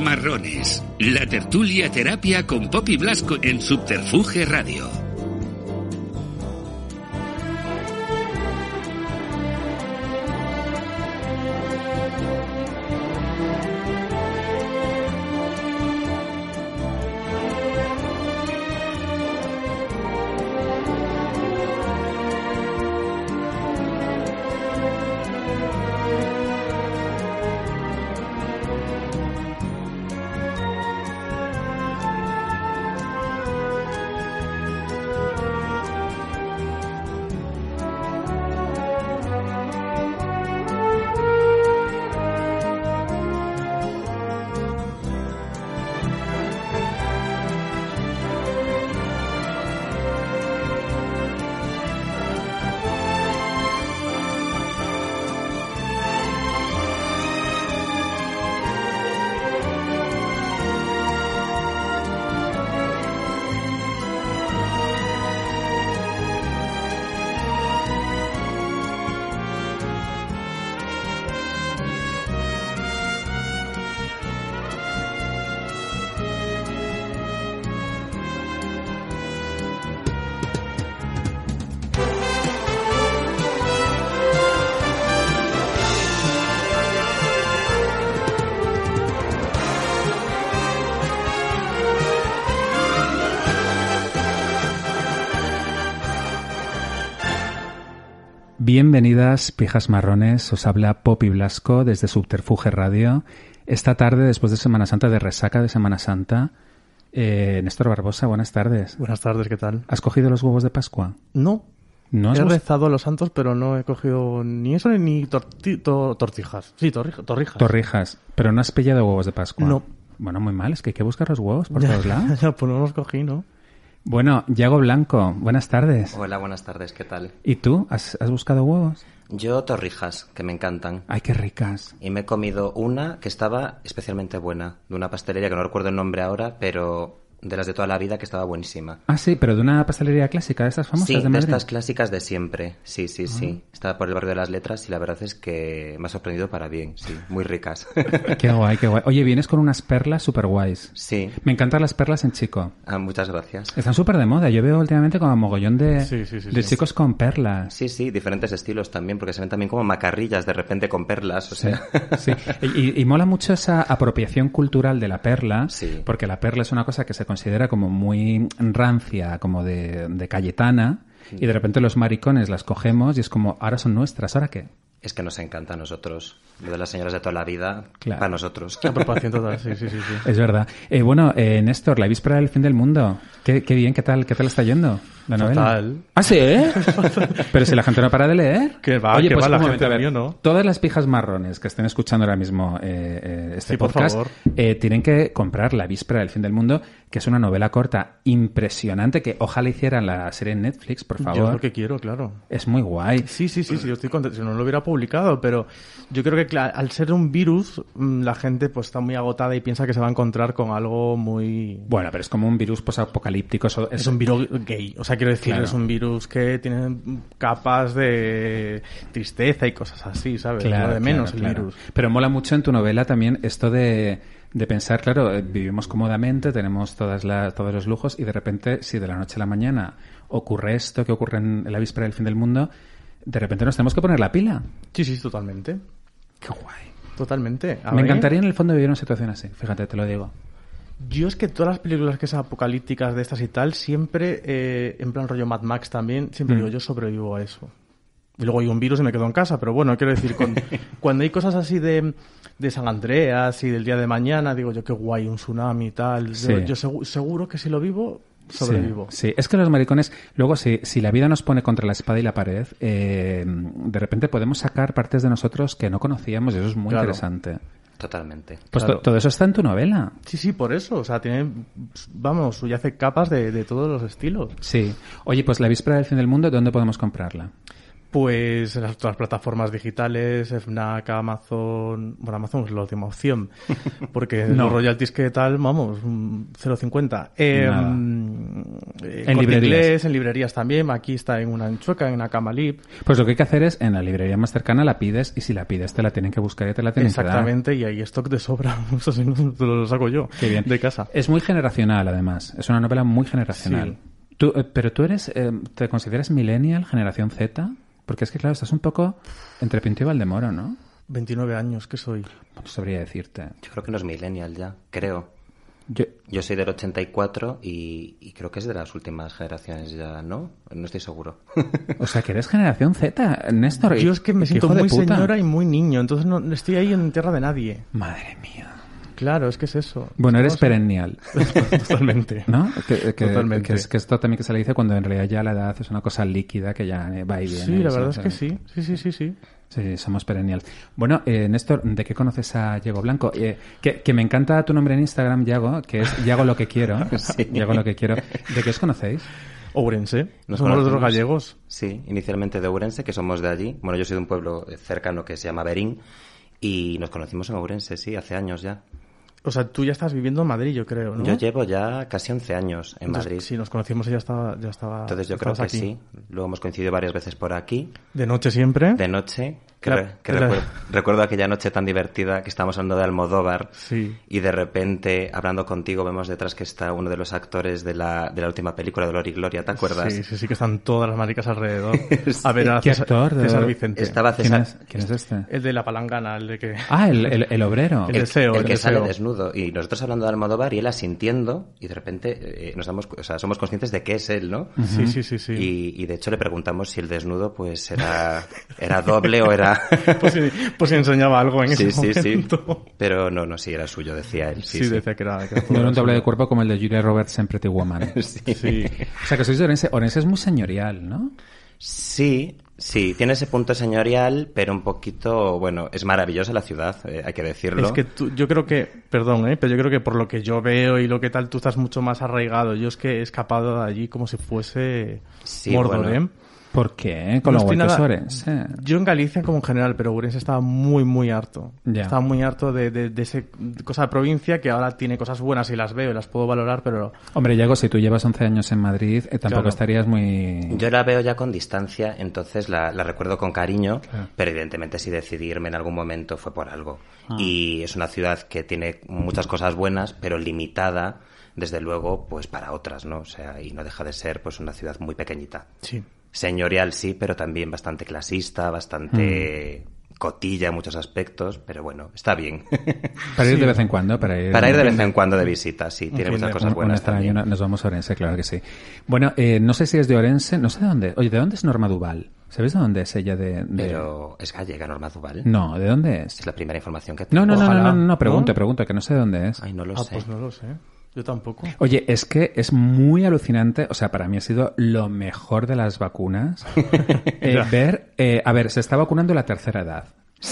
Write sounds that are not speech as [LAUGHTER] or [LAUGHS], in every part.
Marrones, la tertulia terapia con Poppy Blasco en Subterfuge Radio. Bienvenidas, pijas marrones. Os habla y Blasco desde Subterfuge Radio. Esta tarde, después de Semana Santa, de resaca de Semana Santa, eh, Néstor Barbosa, buenas tardes. Buenas tardes, ¿qué tal? ¿Has cogido los huevos de Pascua? No. ¿No he rezado a los santos, pero no he cogido ni eso ni tortijas. Sí, torrijas. Torrijas. Pero no has pillado huevos de Pascua. No. Bueno, muy mal, es que hay que buscar los huevos por todos lados. [LAUGHS] pues no los cogí, ¿no? Bueno, Yago Blanco, buenas tardes. Hola, buenas tardes, ¿qué tal? ¿Y tú? ¿Has, has buscado huevos? Yo torrijas, que me encantan. Ay, qué ricas. Y me he comido una que estaba especialmente buena, de una pastelería que no recuerdo el nombre ahora, pero de las de toda la vida, que estaba buenísima. Ah, sí, pero de una pastelería clásica, de estas famosas sí, de, estas clásicas de siempre, sí, sí, ah. sí. Estaba por el barrio de las letras y la verdad es que me ha sorprendido para bien, sí, muy ricas. [LAUGHS] qué guay, qué guay. Oye, vienes con unas perlas súper guays. Sí. Me encantan las perlas en chico. Ah, muchas gracias. Están súper de moda, yo veo últimamente como mogollón de, de chicos con perlas. Sí, sí, diferentes estilos también, porque se ven también como macarrillas de repente con perlas, o sea. Sí, [LAUGHS] y, y, mola mucho esa apropiación cultural de la perla, porque la perla es una cosa que se considera como muy rancia, como de, de Cayetana, y de repente los maricones las cogemos y es como, ahora son nuestras, ¿ahora qué? Es que nos encanta a nosotros. Lo de las señoras de toda la vida, claro. para nosotros. total, sí, sí, sí, Es verdad. Eh, bueno, eh, Néstor, la víspera del fin del mundo. Qué, qué bien, ¿qué tal, qué tal está yendo? La novela. Ah, sí, ¿eh? [LAUGHS] Pero si la gente no para de leer. Que va, que pues va, la gente ¿no? Todas las pijas marrones que estén escuchando ahora mismo eh, eh este podcast eh, tienen que comprar La Víspera del Fin del Mundo, que es una novela corta impresionante que ojalá hicieran la serie en Netflix, por favor. Yo es lo que quiero, claro. Es muy guay. Sí, sí, sí, sí yo estoy contento. Si no lo hubiera publicado, pero yo creo que al ser un virus, mm, la gente pues está muy agotada y piensa que se va a encontrar con algo muy. Bueno, pero es como un virus posapocalíptico. Es, es un virus gay. O sea, quiero decir, es un virus que tiene capas de tristeza y cosas así, ¿sabes? de menos el virus. Pero mola mucho en tu novela también esto de, pensar, claro, eh, vivimos cómodamente, tenemos todas las todos los lujos y de repente, si de la noche a la mañana ocurre esto que ocurre en la víspera del fin del mundo, de repente nos tenemos que poner la pila. Sí, sí, totalmente. Qué guay. Totalmente. Me encantaría en el fondo vivir una situación así, fíjate, te lo digo. Yo es que todas las películas que son apocalípticas de estas y tal, siempre, eh, en plan rollo Mad Max también, siempre mm. digo, yo sobrevivo a eso. Y luego hay un virus y me quedo en casa, pero bueno, quiero decir, cuando [LAUGHS] hay cosas así de, San Andreas y del día de mañana, digo yo, qué guay, un tsunami y tal. Yo, seguro, que si lo vivo, sobrevivo. Sí, es que los maricones, luego si, si la vida nos pone contra la espada y la pared, eh, de repente podemos sacar partes de nosotros que no conocíamos y eso es muy interesante. Totalmente. Pues todo eso está en tu novela. Sí, sí, por eso. O sea, tiene, vamos, ya hace capas de, de todos los estilos. Sí. Oye, pues La Víspera del Fin del Mundo, ¿dónde podemos comprarla? Pues en las otras plataformas digitales, FNAC, Amazon. Bueno, Amazon es la última opción. [LAUGHS] Porque no. los royalties que tal, vamos, 0,50. Em, eh, en librerías. Inglés, en librerías también. Aquí está en una anchueca, en una cama Pues lo que hay que hacer es en la librería más cercana la pides y si la pides te la tienen que buscar y te la tienen que dar. Exactamente, y hay stock de sobra. Eso sí, lo saco yo. De casa. Es muy generacional, además. Es una novela muy generacional. Sí. Tú, eh, pero tú eres, eh, ¿te consideras millennial, generación Z? Porque es que, claro, estás un poco entre Pinto y Valdemoro, ¿no? 29 años, que soy? No sabría decirte. Yo creo que no es millennial ya, creo. Yo, soy del 84 y, y creo que es de las últimas generaciones ya, ¿no? No estoy seguro. [LAUGHS] o sea, que eres generación Z, Néstor. Yo es que me siento muy señora y muy niño, entonces no estoy ahí en tierra de nadie. Madre mía. Claro, es que es eso. Bueno, eres perennial. [LAUGHS] Totalmente. ¿No? Totalmente. Que es, que esto también que se le dice cuando en realidad ya la edad es una cosa líquida que ya eh, va y viene. Sí, la verdad es que sí. Sí, sí, sí, sí. Sí, somos perennial. Bueno, eh, Néstor, ¿de qué conoces a Diego Blanco? Eh, que, me encanta tu nombre en Instagram, Yago, que es Yago lo que quiero. [LAUGHS] sí. lo que quiero. ¿De qué os conocéis? Ourense. Nos somos los gallegos. Sí, inicialmente de Ourense, que somos de allí. Bueno, yo soy de un pueblo cercano que se llama Berín y nos conocimos en Ourense, sí, hace años ya. O sea, tú ya estás viviendo en Madrid, yo creo, Yo llevo ya casi 11 años en Madrid. Sí, nos conocimos y ya estaba... Ya estaba Entonces yo creo que sí. Luego hemos coincidido varias veces por aquí. De noche siempre. De noche recuerdo, aquella noche tan divertida que estábamos hablando de Almodóvar y de repente, hablando contigo, vemos detrás que está uno de los actores de la, última película, Dolor y Gloria, ¿te acuerdas? Sí, sí, sí, que están todas las maricas alrededor. [LAUGHS] A ver, ¿Qué actor? César Vicente. Estaba César... ¿Quién, es, este? El de la palangana, el de que... Ah, el, el, obrero. El, El, que sale desnudo. Y nosotros hablando de Almodóvar y él asintiendo y de repente eh, nos damos, somos conscientes de que es él, ¿no? Sí, sí, sí. sí. Y, y de hecho le preguntamos si el desnudo pues era, era doble o era pues, [LAUGHS] pues, enseñaba algo en sí, ese sí, momento. Sí. Pero no, no, sí, era suyo, decía él. Sí, decía que era. no era un doble de cuerpo como el de Julia Roberts siempre te Woman. [LAUGHS] sí. O sea, que sois de Orense. Orense es muy señorial, ¿no? Sí, Sí, tiene ese punto señorial, pero un poquito, bueno, es maravillosa la ciudad, eh, hay que decirlo. Es que tú, yo creo que, perdón, ¿eh? pero yo creo que por lo que yo veo y lo que tal, tú estás mucho más arraigado. Yo es que he escapado de allí como si fuese sí, Mordor, ¿eh? ¿Por qué? Con los nada... Yo en Galicia como en general, pero Urense estaba muy, muy harto. Estaba muy harto de, de, esa cosa de provincia que ahora tiene cosas buenas y las veo y las puedo valorar, pero... Hombre, Yago, si tú llevas 11 años en Madrid, eh, tampoco estarías muy... Yo la veo ya con distancia, entonces la, recuerdo con cariño, pero evidentemente si decidirme en algún momento fue por algo. Ah. Y es una ciudad que tiene muchas cosas buenas, pero limitada desde luego, pues para otras, ¿no? O sea, y no deja de ser pues una ciudad muy pequeñita. Sí señorial sí, pero también bastante clasista, bastante... Mm. cotilla en muchos aspectos, pero bueno, está bien. [LAUGHS] Para ir de vez en cuando, para ir... Para ir de vez en cuando de visita, sí, tiene muchas cosas buenas también. nos vamos a Orense, claro que sí. Bueno, eh, no sé si es de Orense, no sé de dónde. Oye, ¿de dónde es Norma Duval? ¿Sabes de dónde es ella? De, Pero, ¿es gallega Norma Duval? No, ¿de dónde es? Es la primera información que tengo. No, no, no, no, no, no, pregunto, pregunto, que no sé de dónde es. Ay, no lo ah, sé. pues no lo sé. Yo tampoco. Oye, es que es muy alucinante, o sea, para mí ha sido lo mejor de las vacunas [LAUGHS] eh, ver, eh, a ver, se está vacunando la tercera edad.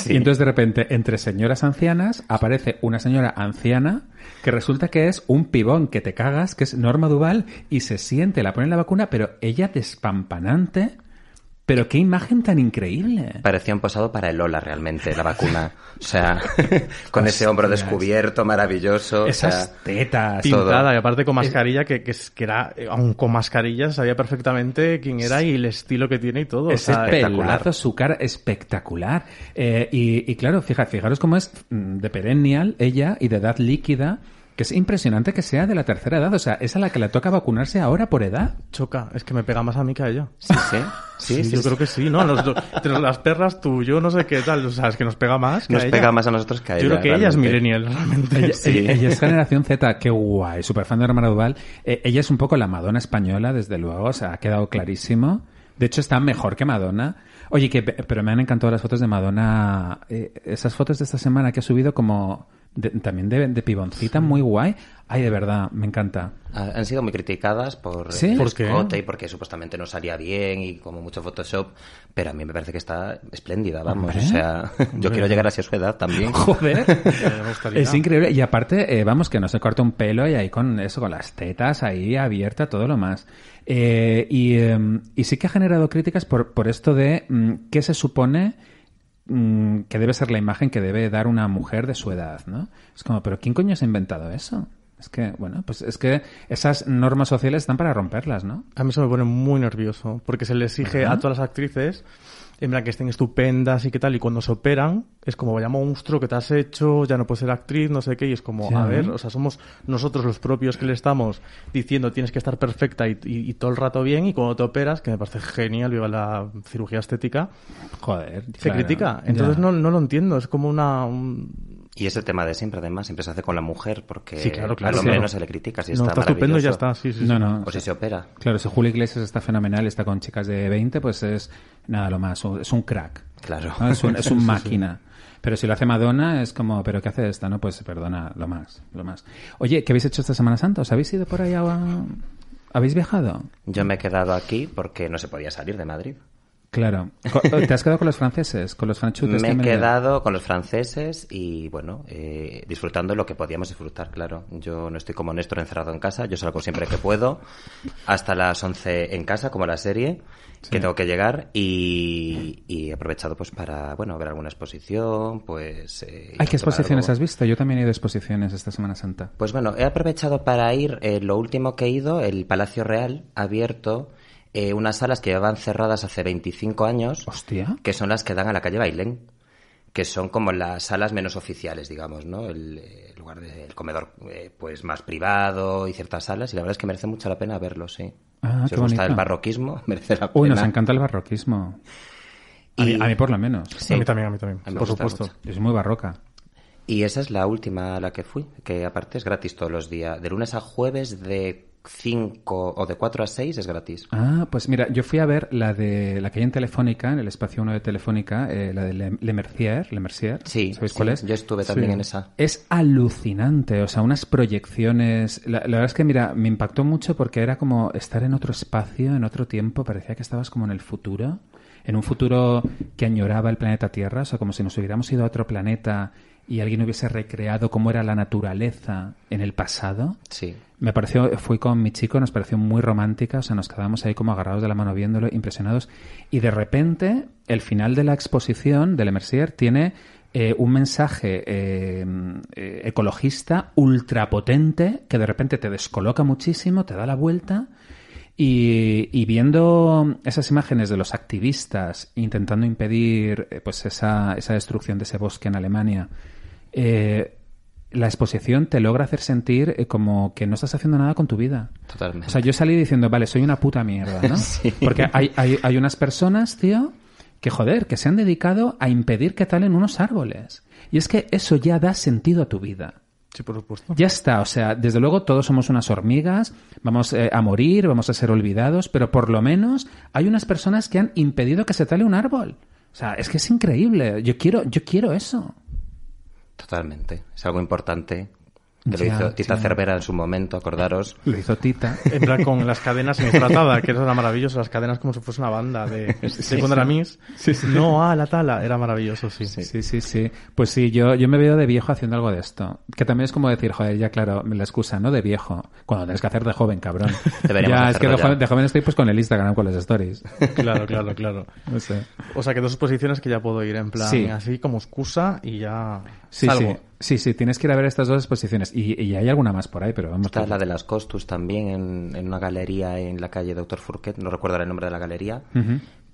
Y entonces de repente, entre señoras ancianas, aparece una señora anciana que resulta que es un pibón que te cagas, que es Norma Duval, y se siente, la pone en la vacuna, pero ella despampanante pero qué imagen tan increíble. Parecía un posado para el Lola realmente, la vacuna. O sea, [LAUGHS] con ese hombro descubierto, maravilloso. tetas. Pintada, y aparte con mascarilla, que, que, era, eh, aun con mascarilla, sabía perfectamente quién era y el estilo que tiene y todo. Espectacular. su cara espectacular. Eh, y, y, claro, fija, fijaros cómo es mm, de perennial ella y de edad líquida que es impresionante que sea de la tercera edad. O sea, es a la que le toca vacunarse ahora por edad. Choca, es que me pega más a mí que a ella. Sí, sí. Sí, yo creo que sí, ¿no? las perras, tú, yo, no sé qué tal. O sea, es que nos pega más. nos pega más a nosotros que a ella. Yo creo que ella es millennial, realmente. Ella, es generación Z, qué guay. Super fan de Norma Duval. E, ella es un poco la Madonna española, desde luego. O sea, ha quedado clarísimo. De hecho, está mejor que Madonna. Oye, que, pero me han encantado las fotos de Madonna. Eh, esas fotos de esta semana que ha subido como también de, de muy guay. Ay, de verdad, me encanta. Han sido muy criticadas por ¿Sí? Eh, y porque supuestamente no salía bien y como mucho Photoshop, pero a mí me parece que está espléndida, vamos. O sea, [LAUGHS] yo quiero llegar a su edad también. [LAUGHS] Joder, [LAUGHS] es increíble. Y aparte, eh, vamos, que no se corta un pelo y ahí con eso, con las tetas ahí abierta, todo lo más. Eh, y, em, y sí que ha generado críticas por, por esto de mm, qué se supone Mm, que debe ser la imagen que debe dar una mujer de su edad, ¿no? Es como, pero ¿quién coño se ha inventado eso? Es que, bueno, pues es que esas normas sociales están para romperlas, ¿no? A mí se me pone muy nervioso, porque se le exige a todas las actrices en plan que estén estupendas y qué tal, y cuando se operan es como vaya monstruo que te has hecho, ya no puedes ser actriz, no sé qué, y es como, a ver, o sea, somos nosotros los propios que le estamos diciendo tienes que estar perfecta y, todo el rato bien, y cuando te operas, que me parece genial, viva la cirugía estética, joder, se critica. Entonces no, lo entiendo, es como una... Y ese tema de siempre, además, siempre se hace con la mujer porque a claro, claro, no se le critica si está, está estupendo ya está, sí, o pues si se opera. Claro, si Julio Iglesias está fenomenal, está con chicas de 20, pues es nada lo más, es un crack. Claro. Es un, [LAUGHS] máquina. Pero si lo hace Madonna, es como, ¿pero qué hace esta? No, pues perdona, lo más, lo más. Oye, ¿qué habéis hecho esta Semana Santa? ¿Os habéis ido por ahí a... ¿Habéis viajado? Yo me he quedado aquí porque no se podía salir de Madrid. Claro. [LAUGHS] ¿Te has quedado con los franceses? ¿Con los franchutes? Me he quedado con los franceses y, bueno, eh, disfrutando lo que podíamos disfrutar, claro. Yo no estoy como Néstor encerrado en casa, yo salgo siempre que puedo, hasta las 11 en casa, como la serie, que tengo que llegar y, he aprovechado pues para, bueno, ver alguna exposición, pues... ¿Hay eh, ¿qué exposiciones has visto? Yo también he ido a exposiciones esta Semana Santa. Pues bueno, he aprovechado para ir, eh, lo último que he ido, el Palacio Real, abierto... Eh, unas salas que llevaban cerradas hace 25 años, que son las que dan a la calle Bailén, que son como las salas menos oficiales, digamos, ¿no? El, eh, lugar del comedor eh, pues más privado y ciertas salas, y la verdad es que merece mucho la pena verlo, sí. Ah, si os gusta el barroquismo, [LAUGHS] merece la pena. Uy, nos encanta el barroquismo. A, mí, por lo menos. A mí también, a mí también. por supuesto. Es muy barroca. Y esa es la última a la que fui, que aparte es gratis todos los días, de lunes a jueves de 5 o de 4 a 6 es gratis. Ah, pues mira, yo fui a ver la de la que hay en Telefónica, en el espacio 1 de Telefónica, eh, la de Le, Mercier, Le Mercier. Sí, ¿sabéis cuál es? Yo estuve también en esa. Es alucinante, o sea, unas proyecciones. La, la, verdad es que, mira, me impactó mucho porque era como estar en otro espacio, en otro tiempo, parecía que estabas como en el futuro, en un futuro que añoraba el planeta Tierra, o sea, como si nos hubiéramos ido a otro planeta y alguien hubiese recreado cómo era la naturaleza en el pasado. Sí. Me pareció, fui con mi chico, nos pareció muy romántica, o sea, nos quedamos ahí como agarrados de la mano viéndolo, impresionados. Y de repente, el final de la exposición de Le Mercier tiene eh, un mensaje eh, eh, ecologista ultrapotente que de repente te descoloca muchísimo, te da la vuelta. Y, y, viendo esas imágenes de los activistas intentando impedir pues esa, esa destrucción de ese bosque en Alemania eh, la exposición te logra hacer sentir eh, como que no estás haciendo nada con tu vida. Totalmente. O sea, yo salí diciendo, vale, soy una puta mierda, ¿no? [LAUGHS] sí. Porque hay, hay, unas personas, tío, que joder, que se han dedicado a impedir que talen unos árboles. Y es que eso ya da sentido a tu vida. Sí, por supuesto. Ya está, o sea, desde luego todos somos unas hormigas, vamos eh, a morir, vamos a ser olvidados, pero por lo menos hay unas personas que han impedido que se tale un árbol. O sea, es que es increíble. Yo quiero, yo quiero eso. Totalmente. Es algo importante que lo hizo Tita Cervera en su momento, acordaros. Lo hizo Tita. Entra con las cadenas en tratada, [LAUGHS] que eso era maravilloso, las cadenas como si fuese una banda de, sí, Sí, No, a ah, la tala, era maravilloso, sí. Sí, sí, sí. Pues sí, yo, yo me veo de viejo haciendo algo de esto. Que también es como decir, joder, ya claro, la excusa, ¿no? De viejo. Cuando tienes que hacer de joven, cabrón. [LAUGHS] ya, es que de joven, estoy pues con el Instagram, con las stories. Claro, claro, claro. O sea, que dos posiciones que ya puedo ir en plan así como excusa y ya... Sí, sí, tienes que ir a ver estas dos exposiciones. Y, y hay alguna más por ahí, pero vamos. Esta es la de las Costus también, en, una galería en la calle Doctor Furquet. no recuerdo el nombre de la galería.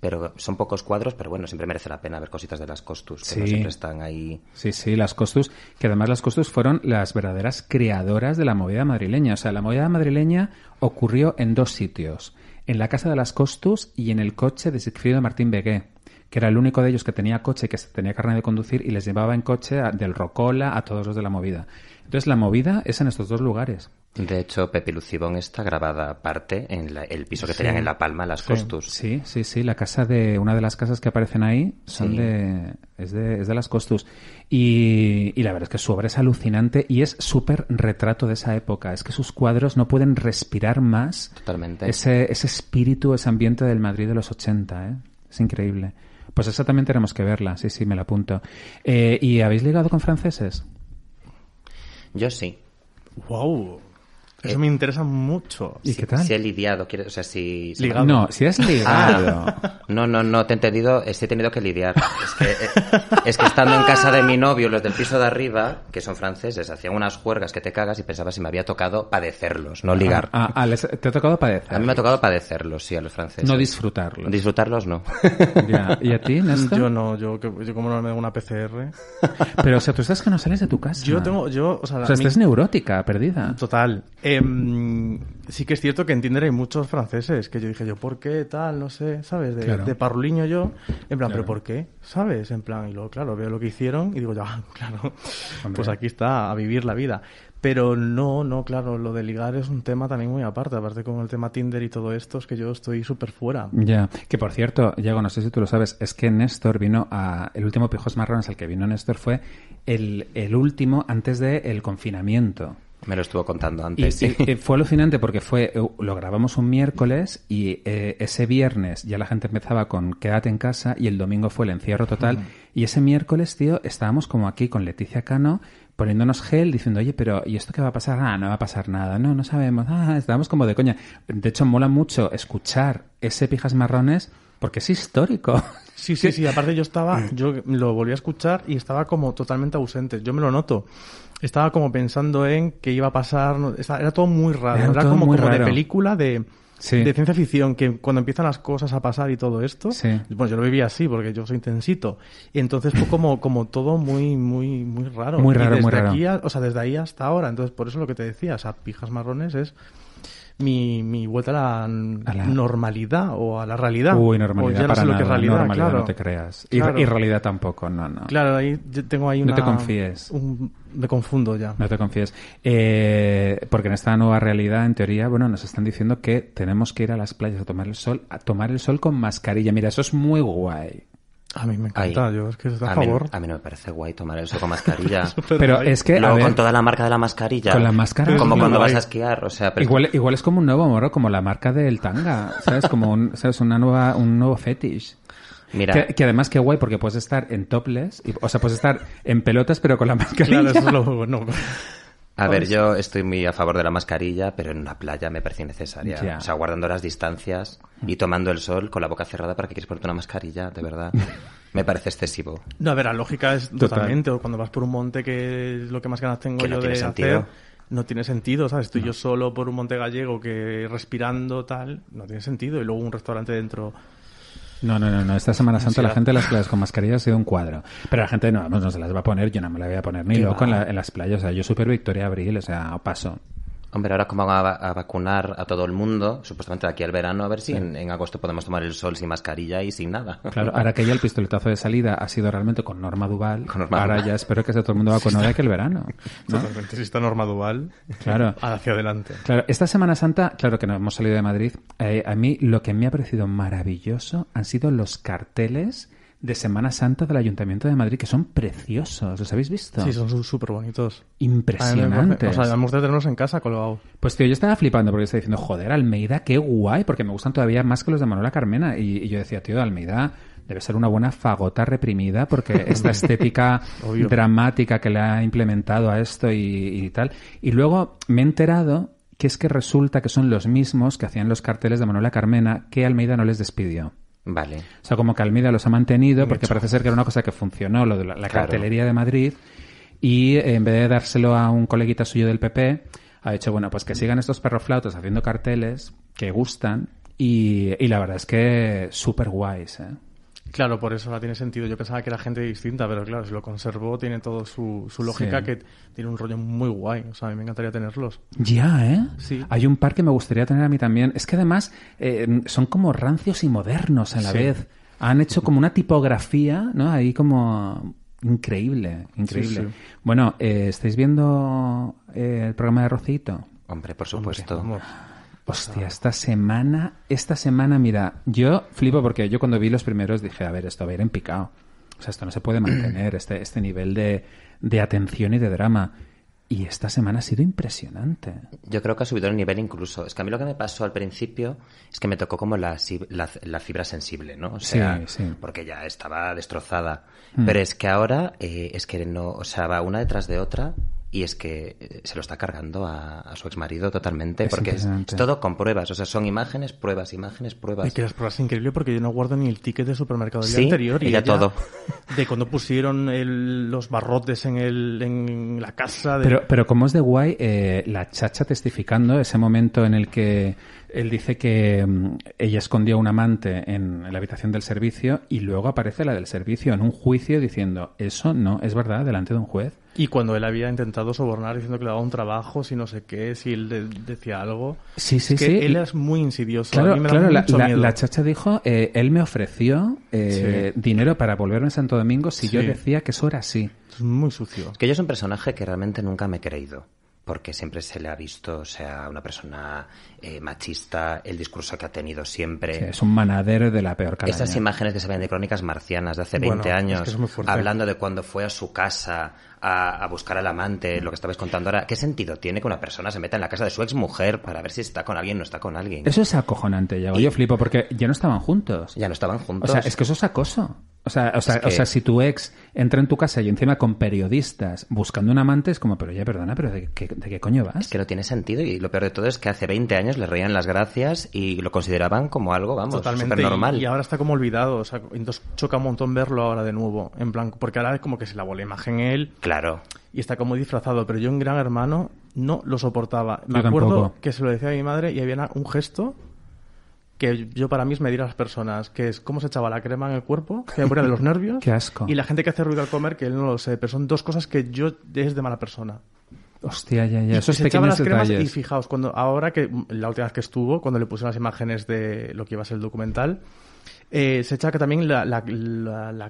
Pero son pocos cuadros, pero bueno, siempre merece la pena ver cositas de las Costus, que no siempre están ahí. Sí, sí, las Costus, que además las Costus fueron las verdaderas creadoras de la movida madrileña. O sea, la movida madrileña ocurrió en dos sitios, en la casa de las Costus y en el coche de Sigfrido Martín Begué que era el único de ellos que tenía coche, que tenía carne de conducir y les llevaba en coche del Rocola a todos los de la movida. Entonces la movida es en estos dos lugares. De hecho, Pepe Lucibón está grabada aparte en el piso que tenían en La Palma, las Costus. Sí, sí, sí. La casa de una de las casas que aparecen ahí son de, es de, es de las Costus. Y, la verdad es que su obra es alucinante y es súper retrato de esa época. Es que sus cuadros no pueden respirar más. Totalmente. Ese, ese espíritu, ese ambiente del Madrid de los 80. ¿eh? Es increíble. Pues esa también tenemos que verla, sí, sí, me la apunto. Eh, ¿Y habéis ligado con franceses? Yo sí. ¡Wow! Eso me interesa mucho. ¿Y si, qué tal? Si he lidiado, quiero, o sea, si... ligado. No, si has ah. lidiado. [LAUGHS] no, no, no, te he entendido, eh, he tenido que lidiar. Eh, es que, estando en casa de mi novio, los del piso de arriba, que son franceses, hacían unas juergas que te cagas y pensaba si me había tocado padecerlos, no ah, ligar. Ah, ah ¿Te ha tocado padecerlos? A mí me ha tocado padecerlos, sí, a los franceses. No disfrutarlos. Disfrutarlos no. Ya. ¿Y a ti, Yo no, yo, yo como no me hago una PCR. Pero, o sea, tú estás que no sales de tu casa. Yo tengo, yo, o sea... O sea, estás neurótica, perdida. Total. Em, sí que es cierto que en Tinder hay muchos franceses que yo dije yo, ¿por qué tal? No sé, ¿sabes? De, claro. yo, en plan, ¿pero por qué? ¿Sabes? En plan, y luego, claro, veo lo que hicieron y digo, ya, [LAUGHS] claro, pues aquí está, a vivir la vida. Pero no, no, claro, lo de ligar es un tema también muy aparte, aparte con el tema Tinder y todo esto, es que yo estoy súper fuera. Ya, que por cierto, Diego, no sé si tú lo sabes, es que Néstor vino a... El último Pijos Marrones al que vino Néstor fue el, el último antes del el confinamiento. Me lo estuvo contando antes. Eh, fue alucinante porque fue eh, lo grabamos un miércoles y eh, ese viernes ya la gente empezaba con quédate en casa y el domingo fue el encierro total. Y ese miércoles, tío, estábamos como aquí con Leticia Cano poniéndonos gel, diciendo, oye, pero ¿y esto qué va a pasar? Ah, no va a pasar nada, no, no sabemos, ah, estábamos como de coña. De hecho, mola mucho escuchar ese Pijas Marrones porque es histórico. [LAUGHS] Sí, sí, sí, aparte yo estaba, yo lo volví a escuchar y estaba como totalmente ausente, yo me lo noto estaba como pensando en qué iba a pasar. Era todo muy raro. Era, como, de película de, ciencia ficción, que cuando empiezan las cosas a pasar y todo esto. Bueno, yo lo vivía así porque yo soy intensito. Y entonces fue como, como todo muy, muy, muy raro. Muy raro, desde Aquí o sea, desde ahí hasta ahora. Entonces, por eso lo que te decía, o sea, pijas marrones es mi, mi vuelta a la, normalidad o a la realidad. Uy, normalidad. O para lo que realidad. no te creas. Y, realidad tampoco, no, no. Claro, ahí tengo ahí una. No te confíes. me confundo ya. No te confíes. Eh, porque en esta nueva realidad, en teoría, bueno, nos están diciendo que tenemos que ir a las playas a tomar el sol, a tomar el sol con mascarilla. Mira, eso es muy guay. A mí me encanta, yo es que está a, favor. Mí, a mí no me parece guay tomar eso con mascarilla. [LAUGHS] pero es que. Luego, con toda la marca de la mascarilla. Con la máscara. Como cuando vas a esquiar, o sea. Igual, igual es como un nuevo amor, como la marca del tanga, ¿sabes? Como un, [LAUGHS] ¿sabes? Una nueva, un nuevo fetish. Mira. Que, además qué guay porque puedes estar en topless, o sea, puedes estar en pelotas pero con la mascarilla. Claro, eso es lo a ver, pues yo estoy muy a favor de la mascarilla, pero en una playa me parece innecesaria. O sea, guardando las distancias y tomando el sol con la boca cerrada para que quieres ponerte una mascarilla, de verdad. [LAUGHS] me parece excesivo. No, a ver, la lógica es totalmente, totalmente. Cuando vas por un monte, que es lo que más ganas tengo yo de hacer, no tiene sentido, ¿sabes? Estoy yo solo por un monte gallego que respirando tal, no tiene sentido. Y luego un restaurante dentro no, no, no, Esta Semana Santa la gente en las playas con mascarilla ha sido un cuadro. Pero la gente no, no se las va a poner, yo no me la voy a poner ni loco en, las playas. O sea, yo súper Victoria Abril, o sea, paso. Hombre, ahora cómo van a, vacunar a todo el mundo, supuestamente aquí al verano, a ver si en, agosto podemos tomar el sol sin mascarilla y sin nada. Claro, ahora que ya el pistoletazo de salida ha sido realmente con Norma dual, ahora ya espero que sea todo el mundo vacunado de aquí al verano. Totalmente, si está Norma dual, claro. hacia adelante. Claro, esta Semana Santa, claro que no hemos salido de Madrid, eh, a mí lo que me ha parecido maravilloso han sido los carteles de Semana Santa del Ayuntamiento de Madrid que son preciosos. ¿Los habéis visto? Sí, son súper bonitos. Impresionantes. o sea, hemos de tenerlos en casa colgados. Pues tío, yo estaba flipando porque estaba diciendo, joder, Almeida, qué guay, porque me gustan todavía más que los de Manuela Carmena. Y, yo decía, tío, Almeida debe ser una buena fagota reprimida porque [LAUGHS] esta estética dramática que le ha implementado a esto y tal. Y luego me he enterado que es que resulta que son los mismos que hacían los carteles de Manuela Carmena que Almeida no les despidió. Vale. O sea, como que Almida los ha mantenido porque parece ser que era una cosa que funcionó, lo de la, cartelería de Madrid, y eh, en vez de dárselo a un coleguita suyo del PP, ha dicho, bueno, pues que sigan estos perroflautos haciendo carteles que gustan, y, y la verdad es que súper guays, ¿eh? Claro, por eso la tiene sentido. Yo pensaba que era gente distinta, pero claro, si lo conservó, tiene todo su, lógica que tiene un rollo muy guay. O sea, a mí me encantaría tenerlos. Ya, ¿eh? Sí. Hay un par que me gustaría tener a mí también. Es que además eh, son como rancios y modernos a la vez. Han hecho como una tipografía, ¿no? Ahí como increíble, increíble. Bueno, eh, ¿estáis viendo eh, el programa de Rocito? Hombre, por supuesto. Hostia, esta semana, esta semana, mira, yo flipo porque yo cuando vi los primeros dije, a ver, esto va a ir en picado. O sea, esto no se puede mantener, este, este nivel de, atención y de drama. Y esta semana ha sido impresionante. Yo creo que ha subido el nivel incluso. Es que a mí lo que me pasó al principio es que me tocó como la, fibra sensible, ¿no? sea, sí, sí. porque ya estaba destrozada. Mm. Pero es que ahora eh, es que no, o sea, va una detrás de otra y es que eh, se lo está cargando a, a su exmarido totalmente, porque es, todo con pruebas. O sea, son imágenes, pruebas, imágenes, pruebas. Y que las pruebas es increíble porque yo no guardo ni el ticket de supermercado del día anterior. Y ya todo. [LAUGHS] De cuando pusieron los barrotes en, el, en la casa. Pero, pero como es de guay, eh, la chacha testificando, ese momento en el que él dice que mm, ella escondió a un amante en la habitación del servicio y luego aparece la del servicio en un juicio diciendo, eso no es verdad delante de un juez. Y cuando él había intentado sobornar diciendo que le daba un trabajo, si no sé qué, si él decía algo. Sí, sí, que sí. Él es muy insidioso. Claro, la, la, chacha dijo, eh, él me ofreció eh, dinero para volverme a Santo Domingo si yo decía que eso era así. Es muy sucio. que yo es un personaje que realmente nunca me he creído porque siempre se le ha visto, o sea, una persona eh, machista, el discurso que ha tenido siempre. es un manadero de la peor calidad. Esas imágenes que se ven de crónicas marcianas de hace 20 años, hablando de cuando fue a su casa a, buscar al amante, lo que estabais contando ahora, ¿qué sentido tiene que una persona se meta en la casa de su ex mujer para ver si está con alguien o no está con alguien? Eso es acojonante, ya. Yo flipo porque ya no estaban juntos. Ya no estaban juntos. O sea, es que eso es acoso. O sea, o sea, o sea, si tu ex entra en tu casa y encima con periodistas buscando un amante, es como, pero ya perdona, pero ¿de qué, coño vas? Es que no tiene sentido y lo peor de todo es que hace 20 años le reían las gracias y lo consideraban como algo, vamos, Totalmente, normal. Y, ahora está como olvidado, o sea, entonces choca un montón verlo ahora de nuevo, en blanco, porque ahora es como que se lavó la imagen él. Claro. Y está como disfrazado, pero yo en Gran Hermano no lo soportaba. Me acuerdo que se lo decía a mi madre y había un gesto que yo para mí es medir a las personas, que es cómo se echaba la crema en el cuerpo, que me de los nervios. [LAUGHS] Qué asco. Y la gente que hace ruido al comer, que él no lo sé, pero son dos cosas que yo es de mala persona. Hostia, ya, ya. Y se las cremas y fijaos, cuando ahora que la última vez que estuvo, cuando le pusieron las imágenes de lo que iba a ser el documental, eh, se echa también la,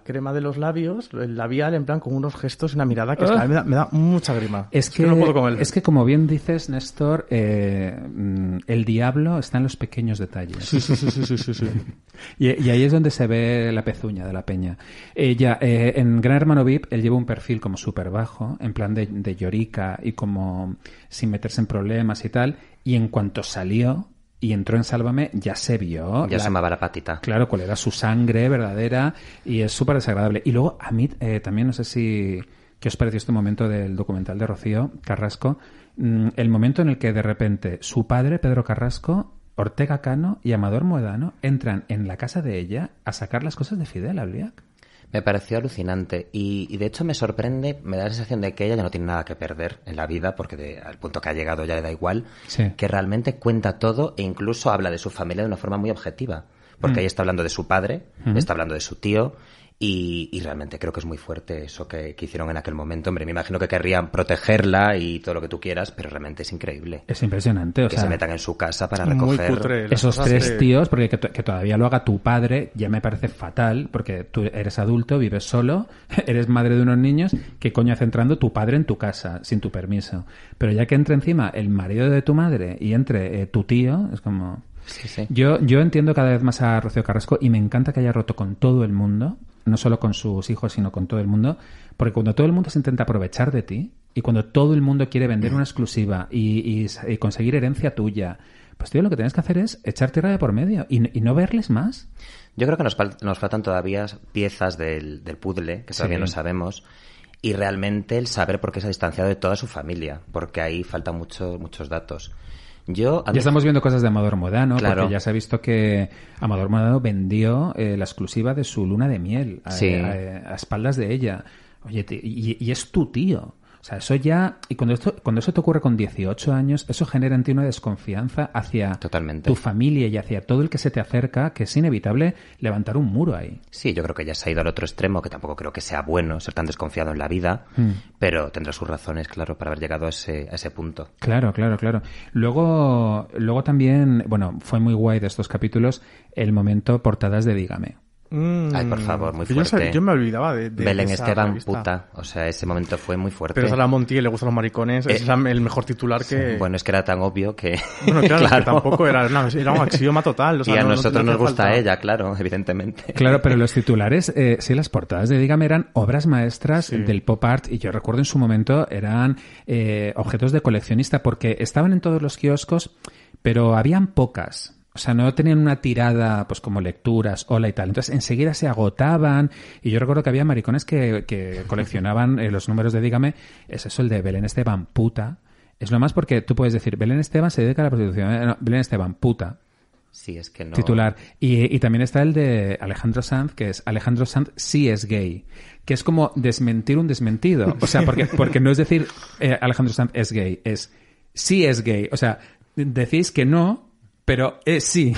crema de los labios, el labial, en plan, con unos gestos y una mirada que a mí me, da, me, da, mucha grima. Es, que, como bien dices, Néstor, eh, mm, el diablo está en los pequeños detalles. Sí, sí, sí, [LAUGHS] y, ahí es donde se ve la pezuña de la peña. ella eh, en Gran Hermano VIP, él lleva un perfil como súper bajo, en plan de, de llorica y como sin meterse en problemas y tal. Y en cuanto salió, y entró en Sálvame, ya se vio. Ya se llamaba la patita. Claro, cuál era su sangre verdadera y es súper desagradable. Y luego a mí eh, también, no sé si. ¿Qué os pareció este momento del documental de Rocío Carrasco? Mm, el momento en el que de repente su padre, Pedro Carrasco, Ortega Cano y Amador Moedano entran en la casa de ella a sacar las cosas de Fidel Albiac. Me pareció alucinante y, de hecho me sorprende, me da la sensación de que ella ya no tiene nada que perder en la vida porque al punto que ha llegado ya le da igual, que realmente cuenta todo e incluso habla de su familia de una forma muy objetiva. Porque mm. ella ahí está hablando de su padre, mm. está hablando de su tío, y, y, realmente creo que es muy fuerte eso que, hicieron en aquel momento. Hombre, me imagino que querrían protegerla y todo lo que tú quieras, pero realmente es increíble. Es impresionante. O que se metan en su casa para recoger esos tres tíos, porque que, todavía lo haga tu padre ya me parece fatal, porque tú eres adulto, vives solo, [LAUGHS] eres madre de unos niños, ¿qué coño hace entrando tu padre en tu casa sin tu permiso? Pero ya que entre encima el marido de tu madre y entre eh, tu tío, es como... Yo, yo entiendo cada vez más a Rocío Carrasco y me encanta que haya roto con todo el mundo, no solo con sus hijos, sino con todo el mundo, porque cuando todo el mundo se intenta aprovechar de ti y cuando todo el mundo quiere vender una exclusiva y, conseguir herencia tuya, pues tío, lo que tienes que hacer es echar tierra de por medio y, no verles más. Yo creo que nos, nos faltan todavía piezas del, puzzle, que todavía no sabemos y realmente el saber por qué se ha distanciado de toda su familia, porque ahí faltan muchos muchos datos ya estamos viendo cosas de Amador Modano, porque ya se ha visto que Amador Modano vendió eh, la exclusiva de su luna de miel a, espaldas de ella. Oye, y, es tu tío. O sea, eso ya. Y cuando, esto, cuando eso te ocurre con 18 años, eso genera en ti una desconfianza hacia tu familia y hacia todo el que se te acerca, que es inevitable levantar un muro ahí. Sí, yo creo que ya se ha ido al otro extremo, que tampoco creo que sea bueno ser tan desconfiado en la vida, hmm. pero tendrá sus razones, claro, para haber llegado a ese, a ese punto. Claro, claro, claro. Luego, luego también, bueno, fue muy guay de estos capítulos el momento portadas de Dígame. Ay, por mm. favor, muy fuerte. Yo, me olvidaba de, de Belén Esteban, puta. O sea, ese momento fue muy fuerte. Pero a la le gustan los maricones. Eh, es el mejor titular que... Bueno, es que era tan obvio que... Bueno, claro, [LAUGHS] tampoco era, era, un axioma total. [LAUGHS] y a nosotros nos gusta ella, claro, evidentemente. Claro, pero [LAUGHS] los titulares, eh, sí, las portadas de Dígame eran obras maestras del pop art. Y yo recuerdo en su momento eran eh, objetos de coleccionista porque estaban en todos los kioscos, pero habían pocas o sea, no tenían una tirada, pues como lecturas, hola y tal. Entonces, enseguida se agotaban. Y yo recuerdo que había maricones que, coleccionaban eh, los números de Dígame. Es eso el de Belén Esteban, puta. Es lo más porque tú puedes decir, Belén Esteban se dedica a la prostitución. Eh, no, Belén Esteban, puta. Sí, es que no. Titular. Y, también está el de Alejandro Sanz, que es Alejandro Sanz sí es gay. Que es como desmentir un desmentido. O sea, porque, porque no es decir eh, Alejandro Sanz es gay, es sí es gay. O sea, decís que no, pero eh, [LAUGHS] sí.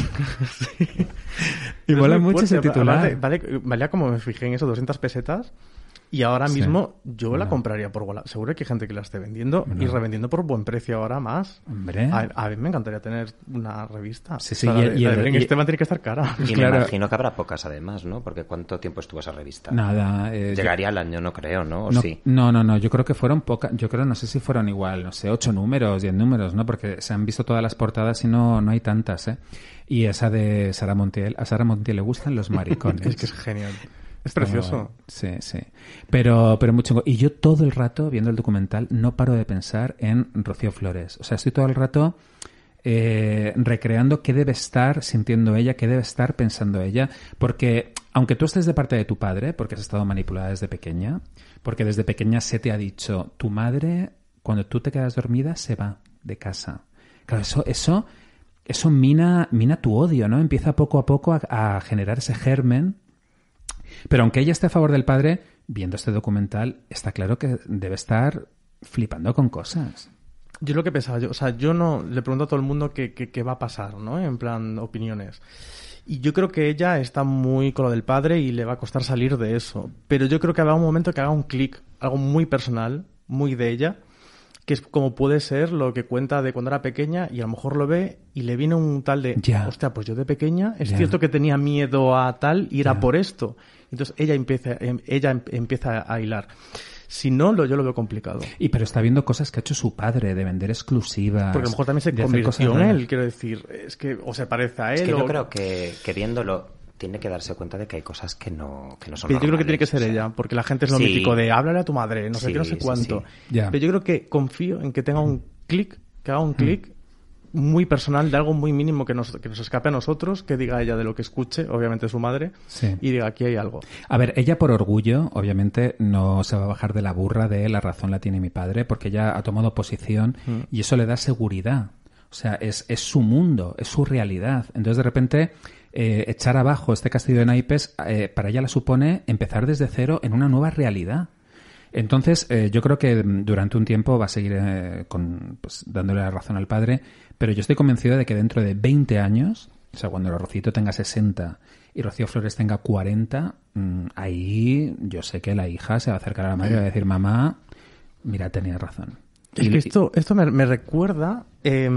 igual Y muchos mucho ese titular. vale, valía como me fijé en eso, 200 pesetas. Y ahora mismo yo la compraría por Seguro que hay gente que la esté vendiendo y revendiendo por buen precio ahora más. Hombre. A, mí me encantaría tener una revista. Sí, sí, y, la, tiene que estar cara. Y me imagino que habrá pocas además, ¿no? Porque ¿cuánto tiempo estuvo esa revista? Nada. Eh, Llegaría al año, no creo, ¿no? no, sí? No, no, no. Yo creo que fueron pocas. Yo creo, no sé si fueron igual, no sé, ocho números, diez números, ¿no? Porque se han visto todas las portadas y no, no hay tantas, ¿eh? Y esa de Sara Montiel. A Sara Montiel le gustan los [LAUGHS] maricones. es que es genial. Es precioso. Sí, sí. Pero, pero mucho Y yo todo el rato, viendo el documental, no paro de pensar en Rocío Flores. O sea, estoy todo el rato eh, recreando qué debe estar sintiendo ella, qué debe estar pensando ella. Porque aunque tú estés de parte de tu padre, porque has estado manipulada desde pequeña, porque desde pequeña se te ha dicho, tu madre, cuando tú te quedas dormida, se va de casa. Claro, eso... eso eso mina, mina tu odio, ¿no? Empieza poco a poco a generar ese germen pero aunque ella esté a favor del padre, viendo este documental, está claro que debe estar flipando con cosas. Yo lo que pensaba, yo, o sea, yo no le pregunto a todo el mundo qué, qué va a pasar, ¿no? En plan, opiniones. Y yo creo que ella está muy con lo del padre y le va a costar salir de eso. Pero yo creo que habrá un momento que haga un clic, algo muy personal, muy de ella, que es como puede ser lo que cuenta de cuando era pequeña y a lo mejor lo ve y le viene un tal de, yeah. hostia, pues yo de pequeña es cierto que tenía miedo a tal y era por esto. Entonces ella empieza, em, ella em, empieza a hilar. Si no, lo, yo lo veo complicado. Y pero está viendo cosas que ha hecho su padre, de vender exclusivas. Porque a lo mejor también se convirtió en él, quiero decir. Es que o se parece a él. Es que yo creo que viéndolo tiene que darse cuenta de que hay cosas que no, que no son Pero yo creo que tiene que ser ella, porque la gente es lo mítico de háblale a tu madre, no sé qué, no sé cuánto. Pero yo creo que confío en que tenga un clic, que haga un mm. clic muy personal de algo muy mínimo que nos, que nos escape a nosotros, que diga ella de lo que escuche, obviamente su madre, y diga aquí hay algo. A ver, ella por orgullo, obviamente, no se va a bajar de la burra de la razón la tiene mi padre, porque ella ha tomado posición mm. y eso le da seguridad. O sea, es, es su mundo, es su realidad. Entonces, de repente, eh, echar abajo este castillo de naipes eh, para ella la supone empezar desde cero en una nueva realidad. Entonces, eh, yo creo que mm, durante un tiempo va a seguir pues, dándole la razón al padre, pero yo estoy convencido de que dentro de 20 años, o sea, cuando Rocito tenga 60 y Rocío Flores tenga 40, mm, ahí yo sé que la hija se va a acercar a la madre y va a decir, mamá, mira, tenía razón. Es que esto, esto me, recuerda eh,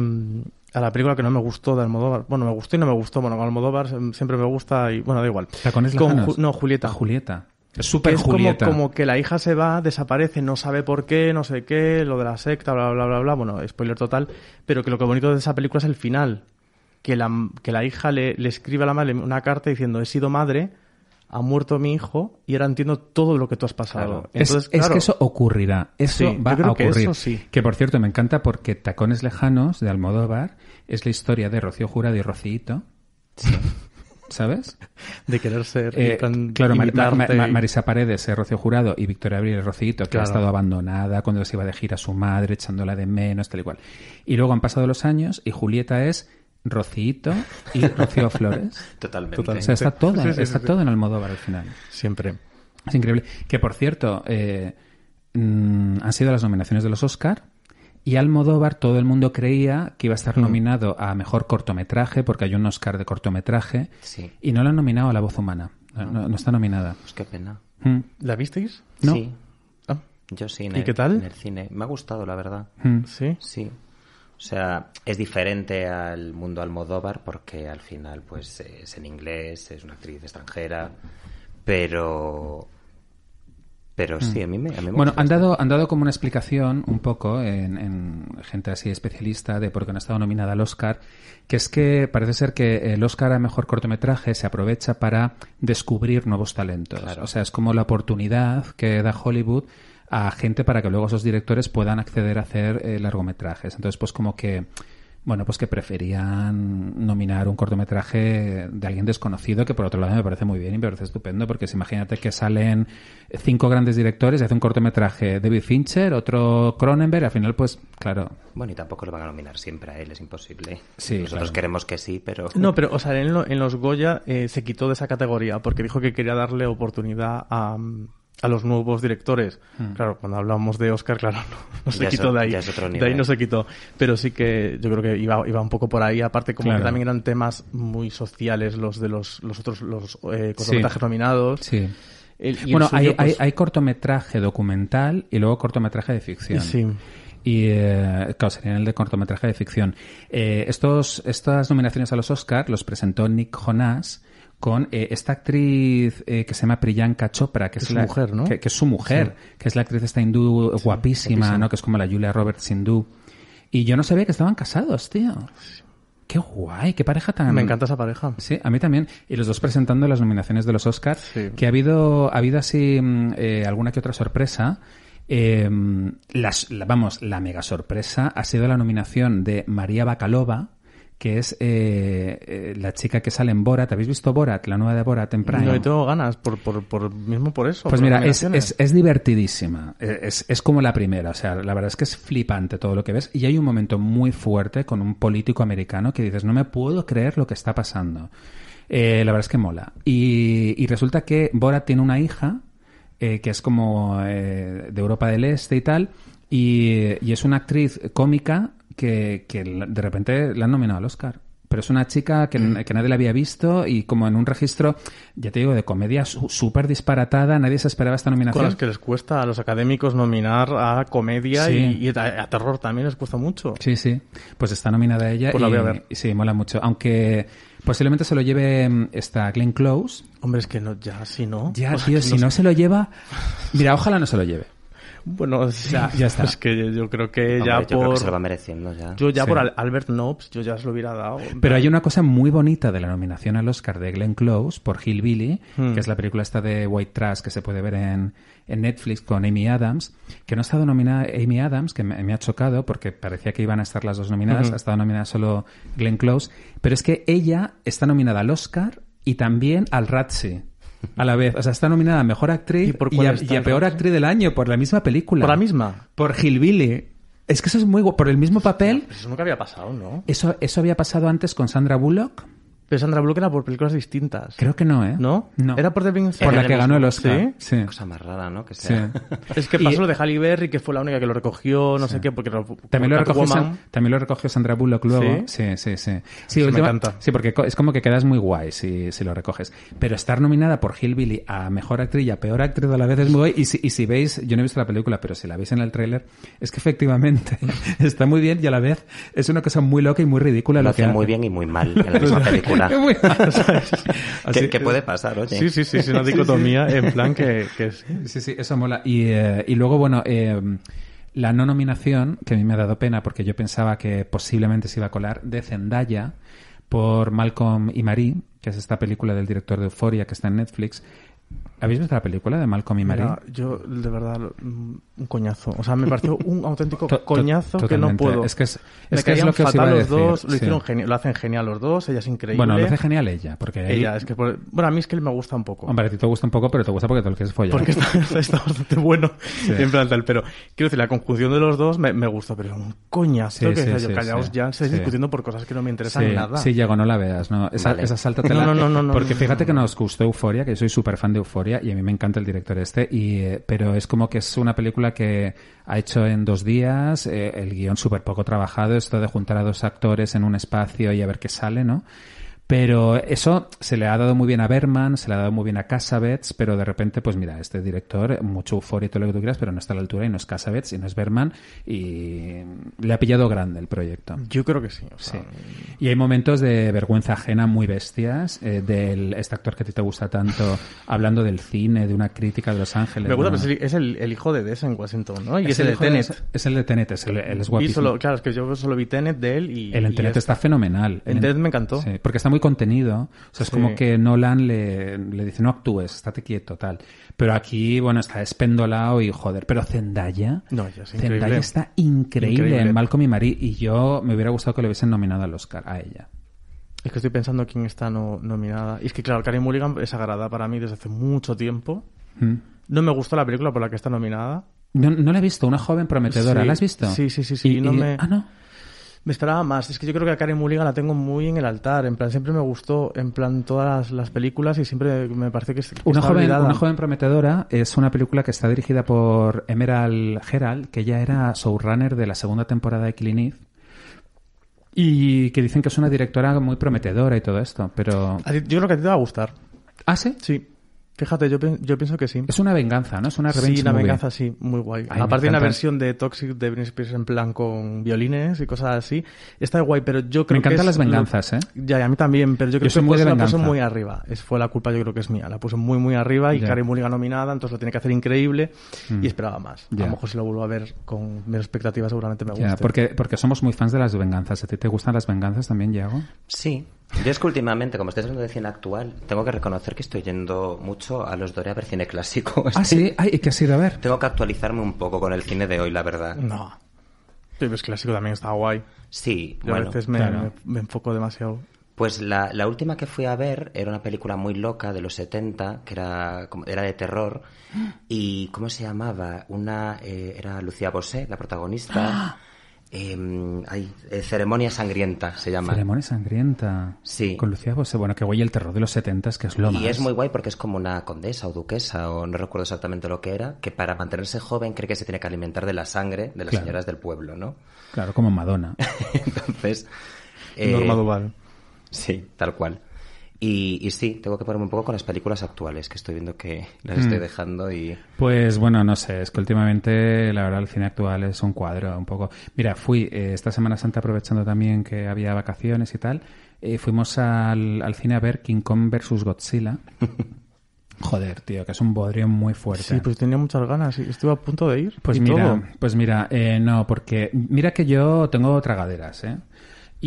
a la película que no me gustó de Almodóvar. Bueno, me gustó y no me gustó. Bueno, Almodóvar em, siempre me gusta y bueno, da igual. Con, no, Julieta. Ah, Julieta. Super Julieta. Como, como, que la hija se va, desaparece, no sabe por qué, no sé qué, lo de la secta, bla, bla, bla, bla. Bueno, spoiler total. Pero que lo que bonito de esa película es el final. Que la, que la hija le, le escribe a la madre una carta diciendo, he sido madre ha muerto mi hijo y ahora entiendo todo lo que tú has pasado. es, que eso ocurrirá. Eso va a ocurrir. Que, por cierto me encanta porque Tacones Lejanos de Almodóvar es la historia de Rocío Jurado y Rocío ¿Sabes? [LAUGHS] De querer ser. Eh, claro, Marisa Paredes, es eh, Rocío Jurado y Victoria Abril, Rocito que ha estado abandonada cuando se iba de gira a su madre, echándola de menos, tal y cual. Y luego han pasado los años y Julieta es Rocito y Rocío Flores. [LAUGHS] Totalmente. O sea, está todo, está en Almodóvar al final. Siempre. Es increíble. Que por cierto, eh, mm, han sido las nominaciones de los Oscar. Y Almodóvar, todo el mundo creía que iba a estar mm. nominado a mejor cortometraje, porque hay un Oscar de cortometraje. Y no lo han nominado a La Voz Humana. No, está nominada. Pues qué pena. Mm. ¿La visteis? Sí. Ah. Yo sí, en ¿Y qué tal? en el cine. Me ha gustado, la verdad. ¿Sí? Sí. O sea, es diferente al mundo Almodóvar porque al final pues es en inglés, es una actriz extranjera, pero pero sí, a mí me, Bueno, han dado, han dado como una explicación un poco en, gente así especialista de por qué no ha estado nominada al Oscar, que es que parece ser que el Oscar a Mejor Cortometraje se aprovecha para descubrir nuevos talentos. O sea, es como la oportunidad que da Hollywood a gente para que luego esos directores puedan acceder a hacer eh, largometrajes. Entonces, pues como que bueno, pues que preferían nominar un cortometraje de alguien desconocido, que por otro lado me parece muy bien y me parece estupendo, porque si imagínate que salen cinco grandes directores y hace un cortometraje David Fincher, otro Cronenberg, al final, pues, claro. Bueno, y tampoco lo van a nominar siempre a él, es imposible. Sí, Nosotros queremos que sí, pero. [LAUGHS] No, pero, o sea, en, los Goya eh, se quitó de esa categoría porque dijo que quería darle oportunidad a, a los nuevos directores. Hmm. Claro, cuando hablamos de Oscar, claro, no, se quitó de ahí. De ahí no se quitó. Pero sí que yo creo que iba, iba un poco por ahí. Aparte, como que también eran temas muy sociales los de los, los otros los eh, cortometrajes nominados. Sí. bueno, pues hay, cortometraje documental y luego cortometraje de ficción. Sí. Y, eh, claro, sería el de cortometraje de ficción. Eh, estos, estas nominaciones a los Oscar los presentó Nick Jonas con eh, esta actriz eh, que se llama Priyanka Chopra, que, es, que, su mujer, que es la actriz esta hindú guapísima, ¿no? Que es como la Julia Roberts hindú. Y yo no sabía que estaban casados, tío. Qué guay, qué pareja tan. Me encanta esa pareja. Sí, a mí también. Y los dos presentando las nominaciones de los Oscars. Que ha habido, ha habido así mm, eh, alguna que otra sorpresa. Em, las, vamos, la mega sorpresa ha sido la nominación de María Bacalova que es eh, eh, la chica que sale en Borat. ¿Habéis visto Borat, la nueva de Borat en Prime? tengo ganas, por, mismo por eso. Pues mira, es, es, divertidísima. Eh, es, como la primera. O sea, la verdad es que es flipante todo lo que ves. Y hay un momento muy fuerte con un político americano que dices, no me puedo creer lo que está pasando. la verdad es que mola. Y, y resulta que Borat tiene una hija que es como de Europa del Este y tal. Y, y, es una actriz cómica que, de repente la han nominado al Oscar pero es una chica mm. que, nadie la había visto y como en un registro, ya te digo, de comedia súper disparatada, nadie se esperaba esta nominación. Con las que les cuesta a los académicos nominar a comedia y, a, terror también les cuesta mucho. Sí, sí. Pues está nominada ella pues la voy a ver. sí, mola mucho. Aunque posiblemente se lo lleve mm, esta Glenn Close. Hombre, es que no, ya si no... Ya, si no, se lo lleva... Mira, ojalá no se lo lleve. Bueno, ya está. Es que yo creo que ya yo Creo que se va mereciendo ya. Yo ya por Albert Knobs, yo ya se lo hubiera dado. Pero hay una cosa muy bonita de la nominación al Oscar de Glenn Close por Hillbilly, hmm. que es la película esta de White Trash que se puede ver en, Netflix con Amy Adams, que no ha estado nominada Amy Adams, que me, ha chocado porque parecía que iban a estar las dos nominadas, hmm. ha estado nominada solo Glenn Close, pero es que ella está nominada al Oscar y también al Razzie a la vez. O sea, está nominada a Mejor Actriz y, a, Peor Actriz del Año por la misma película. Por la misma. Por Hillbilly. Es que eso es muy... Por el mismo papel... eso nunca había pasado, ¿no? Eso, eso había pasado antes con Sandra Bullock pero Sandra Bullock era por películas distintas. Creo que no, ¿eh? ¿No? no. ¿Era por The Big Por la que ganó el Oscar. ¿Sí? sí. Cosa más rara, ¿no? Que Sí. [LAUGHS] es que pasó lo de Halle Berry, que fue la única que lo recogió, no sé qué, porque... Lo, también, lo recogió también lo recogió Sandra Bullock luego. Sí, sí, sí. Sí, me encanta. sí porque es como que quedas muy guay si, lo recoges. Pero estar nominada por Hillbilly a Mejor Actriz y a Peor Actriz a la vez es muy Y si, veis, yo no he visto la película, pero si la veis en el tráiler, es que efectivamente [LAUGHS] está muy bien y a la vez es una cosa muy loca y muy ridícula. Lo, hace muy bien y muy mal [LAUGHS] [LAUGHS] [LAUGHS] que, puede pasar, oye. Sí, sí, sí, una dicotomía en plan que, [LAUGHS] Sí, sí, eso mola. Y, eh, luego, bueno, eh, la no nominación, que a mí me ha dado pena porque yo pensaba que posiblemente se iba a colar, de Zendaya por Malcolm y Marie, que es esta película del director de Euforia que está en Netflix ¿Habéis visto la película de Malcolm y María? yo, de verdad, mm, un coñazo. O sea, me pareció [LAUGHS] un auténtico coñazo que no puedo. Es que es, es, que es lo que os lo, lo hacen genial los dos, ella es increíble. Bueno, lo hace genial ella, porque... Ella, es que... Bueno, a mí es que me gusta un poco. Hombre, a ti te gusta un poco, pero te gusta porque te lo quieres follar. Porque está, [LAUGHS] bastante bueno en plan tal. Pero, quiero decir, la conjunción de los dos me, me gusta, pero es un coñazo que callaos ya, estáis discutiendo por cosas que no me interesan nada. Sí, llego no la veas, no. Esa, salta esa la... no, no, Porque fíjate que nos gustó Euforia, que soy súper fan de Euforia, y a mí me encanta el director este, y, eh, pero es como que es una película que ha hecho en dos días, eh, el guión super poco trabajado, esto de juntar a dos actores en un espacio y a ver qué sale, ¿no? Pero eso se le ha dado muy bien a Berman, se le ha dado muy bien a Casabets pero de repente, pues mira, este director, mucho euforia y todo lo que tú quieras, pero no está a la altura y no es Casabets y no es Berman y le ha pillado grande el proyecto. Yo creo que sí. Y hay momentos de vergüenza ajena muy bestias, eh, del este actor que a ti te gusta tanto, [LAUGHS] hablando del cine, de una crítica de Los Ángeles. Me gusta, es el, hijo de Des en Washington, ¿no? Y es, el, de Tenet. es el de Tenet, es el, es guapísimo. claro, es que yo solo vi Tenet de él El Tenet está, fenomenal. El Tenet me encantó. porque está muy contenido. O sea, es como que Nolan le, le, dice, no actúes, estate quieto, tal. Pero aquí, bueno, está espendolado y joder. Pero Zendaya. Zendaya está increíble, en Malcolm y Marie. Y yo me hubiera gustado que le hubiesen nominado al Oscar a ella. Es que estoy pensando quién está no, nominada. Y es que, claro, Karen Mulligan es sagrada para mí desde hace mucho tiempo. Mm. No me gustó la película por la que está nominada. No, no la he visto, una joven prometedora. ¿La has visto? Sí, sí, sí, sí. Y, Ah, no. Me esperaba más. Es que yo creo que a Karen Mulligan la tengo muy en el altar. En plan, siempre me gustó, en plan, todas las, películas y siempre me parece que, es una joven, Una joven prometedora es una película que está dirigida por Emerald Gerald, que ya era showrunner de la segunda temporada de Killing Y que dicen que es una directora muy prometedora y todo esto, pero... Yo creo que a ti te va a gustar. ¿Ah, sí? Sí. Fíjate, yo, pienso que sí. Es una venganza, ¿no? Es una revenge Sí, una venganza, sí, muy guay. Aparte de una versión de Toxic de Britney Spears en plan con violines y cosas así. Está guay, pero yo creo que... Me encantan las venganzas, ¿eh? Ya, y a mí también, pero yo creo que, la puso muy arriba. Es, fue la culpa, yo creo que es mía. La puso muy, muy arriba y yeah. Karen Mulligan nominada, entonces lo tiene que hacer increíble mm. y esperaba más. A lo mejor si lo vuelvo a ver con menos expectativas seguramente me guste. porque, porque somos muy fans de las venganzas. ¿A ti te gustan las venganzas también, Diego? Sí, yo es que últimamente, como estoy hablando de cine actual, tengo que reconocer que estoy yendo mucho a los Doré a cine clásico. Ah, [LAUGHS] sí, hay que sido? a ver. Tengo que actualizarme un poco con el cine de hoy, la verdad. No. Sí, pues clásico también está guay. Sí, bueno, a veces me, enfoco demasiado. Pues la, última que fui a ver era una película muy loca de los 70, que era, era de terror. [GASPS] ¿Y cómo se llamaba? Una eh, Era Lucía Bosé, la protagonista. ¡Ah! Em, hay eh, Ceremonia Sangrienta, se llama. Ceremonia Sangrienta. Sí. Con Lucía Bueno, que guay el terror de los 70 que es lo y es muy guay porque es como una condesa o duquesa, o no recuerdo exactamente lo que era, que para mantenerse joven cree que se tiene que alimentar de la sangre de las señoras del pueblo, ¿no? Claro, como Madonna. [LAUGHS] Entonces. Norma eh, Duval. Sí, tal cual. Y, sí, tengo que ponerme un poco con las películas actuales, que estoy viendo que las mm. estoy dejando y... Pues bueno, no sé, es que últimamente la verdad el cine actual es un cuadro, un poco... Mira, fui eh, esta Semana Santa aprovechando también que había vacaciones y tal, eh, fuimos al, cine a ver King Kong vs. Godzilla. [LAUGHS] Joder, tío, que es un bodrio muy fuerte. Sí, pues tenía muchas ganas, estuve a punto de ir. Pues mira, pues mira, eh, no, porque mira que yo tengo tragaderas, ¿eh?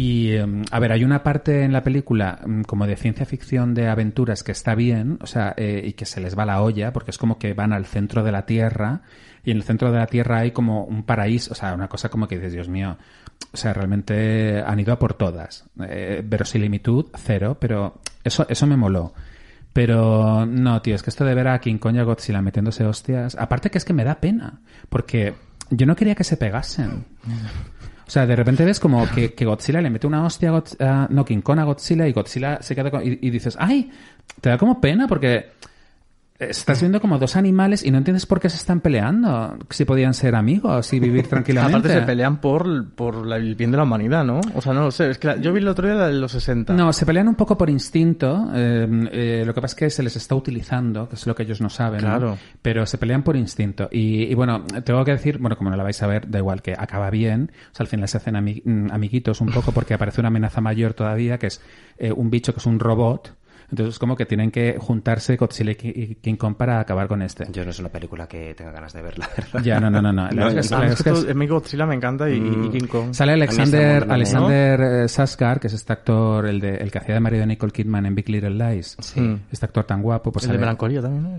Y, em, a ver, hay una parte en la película em, como de ciencia ficción de aventuras que está bien, o sea, eh, y que se les va la olla, porque es como que van al centro de la Tierra, y en el centro de la Tierra hay como un paraíso, o sea, una cosa como que dices, Dios mío, o sea, realmente han ido a por todas. Eh, Verosilimitud, cero, pero eso, eso me moló. Pero no, tío, es que esto de ver a King Kong y a Godzilla metiéndose hostias, aparte que es que me da pena, porque yo no quería que se pegasen. O sea, de repente ves como que, Godzilla le mete una hostia a Godzilla, no, King a Godzilla y Godzilla se queda con, y dices, ¡ay! Te da como pena porque Estás viendo como dos animales y no entiendes por qué se están peleando. Si podían ser amigos y vivir [LAUGHS] tranquilamente. Aparte se pelean por, por la, el bien de la humanidad, ¿no? O sea, no lo sé. Es que yo vi el otro día la de los 60. No, se pelean un poco por instinto. Eh, eh, lo que pasa es que se les está utilizando, que es lo que ellos no saben. Pero se pelean por instinto. Y, bueno, tengo que decir, bueno, como no la vais a ver, da igual que acaba bien. O sea, al final se hacen mm, amiguitos un poco porque aparece una amenaza mayor todavía, que es eh, un bicho que es un robot entonces es como que tienen que juntarse Godzilla y King Kong para acabar con este. Yo no es una película que tenga ganas de verla, ¿verdad? Ya, no, no, no. no. [LAUGHS] no mi Godzilla me encanta y, mm. King Kong. Sale Alexander, Alexander eh, Saskar, que es este actor, el, de, el que hacía de marido de Nicole Kidman en Big Little Lies. Sí. Este actor tan guapo. Pues el sale... de Melancolía también, ¿no?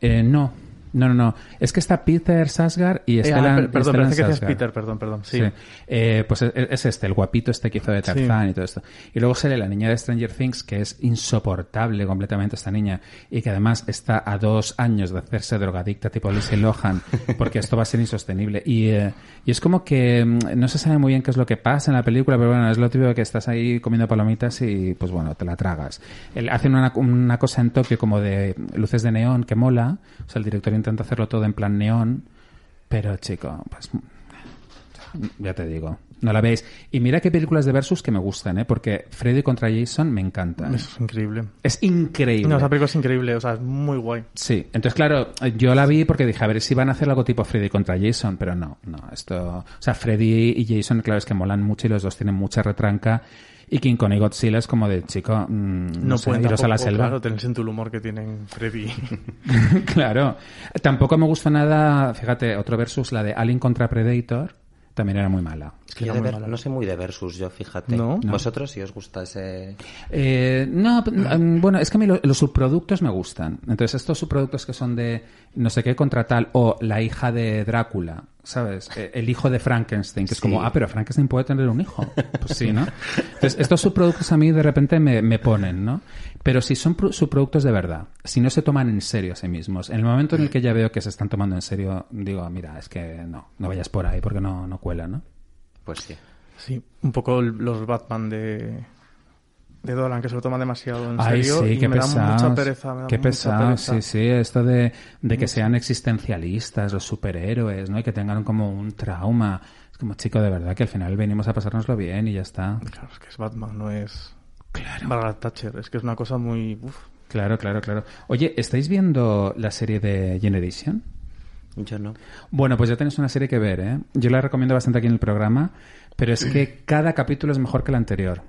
Eh, no, no, no, no. Es que está Peter Sasgar y eh, ah, Stellan, la. perdón, Peter, perdón, perdón. Sí. Eh, pues es, este, el guapito este que hizo de Tarzán y todo esto. Y luego sale la niña de Stranger Things, que es insoportable completamente esta niña, y que además está a dos años de hacerse drogadicta tipo Lizzie Lohan, porque esto va a ser insostenible. Y, eh, y es como que mm, no se sabe muy bien qué es lo que pasa en la película, pero bueno, es lo típico que estás ahí comiendo palomitas y pues bueno, te la tragas. hacen una, una cosa en Tokio como de luces de neón que mola, o sea, el director intenta hacerlo todo en plan neón, pero chico, pues ya te digo, no la veis. Y mira qué películas de Versus que me gustan, ¿eh? Porque Freddy contra Jason me encanta. Es increíble. Es increíble. es increíble, o sea, es muy guay. Sí, entonces, claro, yo la vi porque dije, a ver si van a hacer algo tipo Freddy contra Jason, pero no, no, esto. O sea, Freddy y Jason, claro, es que molan mucho y los dos tienen mucha retranca. Y King Kong y Godzilla es como de, chico, mm, no, iros a la selva. Claro, tener en tu humor que tienen Freddy. [LAUGHS] claro. Tampoco me gusta nada, fíjate, otro versus, la de Alien contra Predator también era muy mala. Es que yo no sé muy de Versus, yo fíjate. vosotros si os gusta ese...? Eh, no, mm, mm, bueno, es que a mí los subproductos me gustan. Entonces, estos subproductos que son de no sé qué contra tal o la hija de Drácula, ¿sabes? Eh, el hijo de Frankenstein, que es como, ah, pero Frankenstein puede tener un hijo. Pues sí, ¿no? Entonces, estos subproductos a mí de repente me, me ponen, ¿no? Pero si son sus subproductos de verdad, si no se toman en serio a sí mismos, en el momento en el que ya veo que se están tomando en serio, digo, mira, es que no, no vayas por ahí porque no, no cuela, ¿no? Pues sí. Sí, un poco los Batman de, de Dolan, que se lo toman demasiado en serio. Sí, y me mucha pereza. qué pesado, sí, sí. Esto de, que sean existencialistas los superhéroes, ¿no? Y que tengan como un trauma. Es como, chico, de verdad que al final venimos a pasárnoslo bien y ya está. Claro, es que es Batman, no es... Claro. Thatcher. Es que es una cosa muy. Uf. Claro, claro, claro. Oye, ¿estáis viendo la serie de Generation? Yo no. Bueno, pues ya tenéis una serie que ver, ¿eh? Yo la recomiendo bastante aquí en el programa, pero es que [CLEARS THROAT] cada capítulo es mejor que el anterior.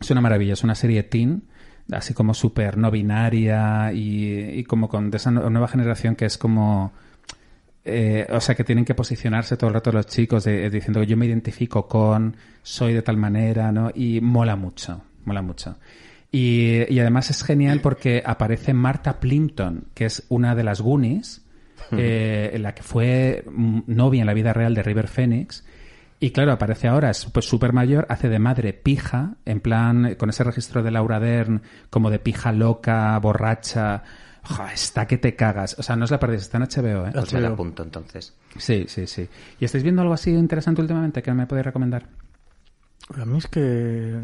Es una maravilla, es una serie teen, así como súper no binaria y, como con de esa nueva generación que es como... Eh, o sea, que tienen que posicionarse todo el rato los chicos eh, diciendo yo me identifico con, soy de tal manera, ¿no? Y mola mucho mola mucho. Y, además es genial porque aparece Marta Plimpton, que es una de las Goonies, [LAUGHS] eh, la que fue novia en la vida real de River Phoenix. Y claro, aparece ahora, es pues, súper mayor, hace de madre pija, en plan, con ese registro de Laura Dern, como de pija loca, borracha. está que te cagas. O sea, no es la perdéis, está en HBO, ¿eh? Os pues la entonces. Sí, sí, sí. ¿Y estáis viendo algo así interesante últimamente que me podéis recomendar? A mí es que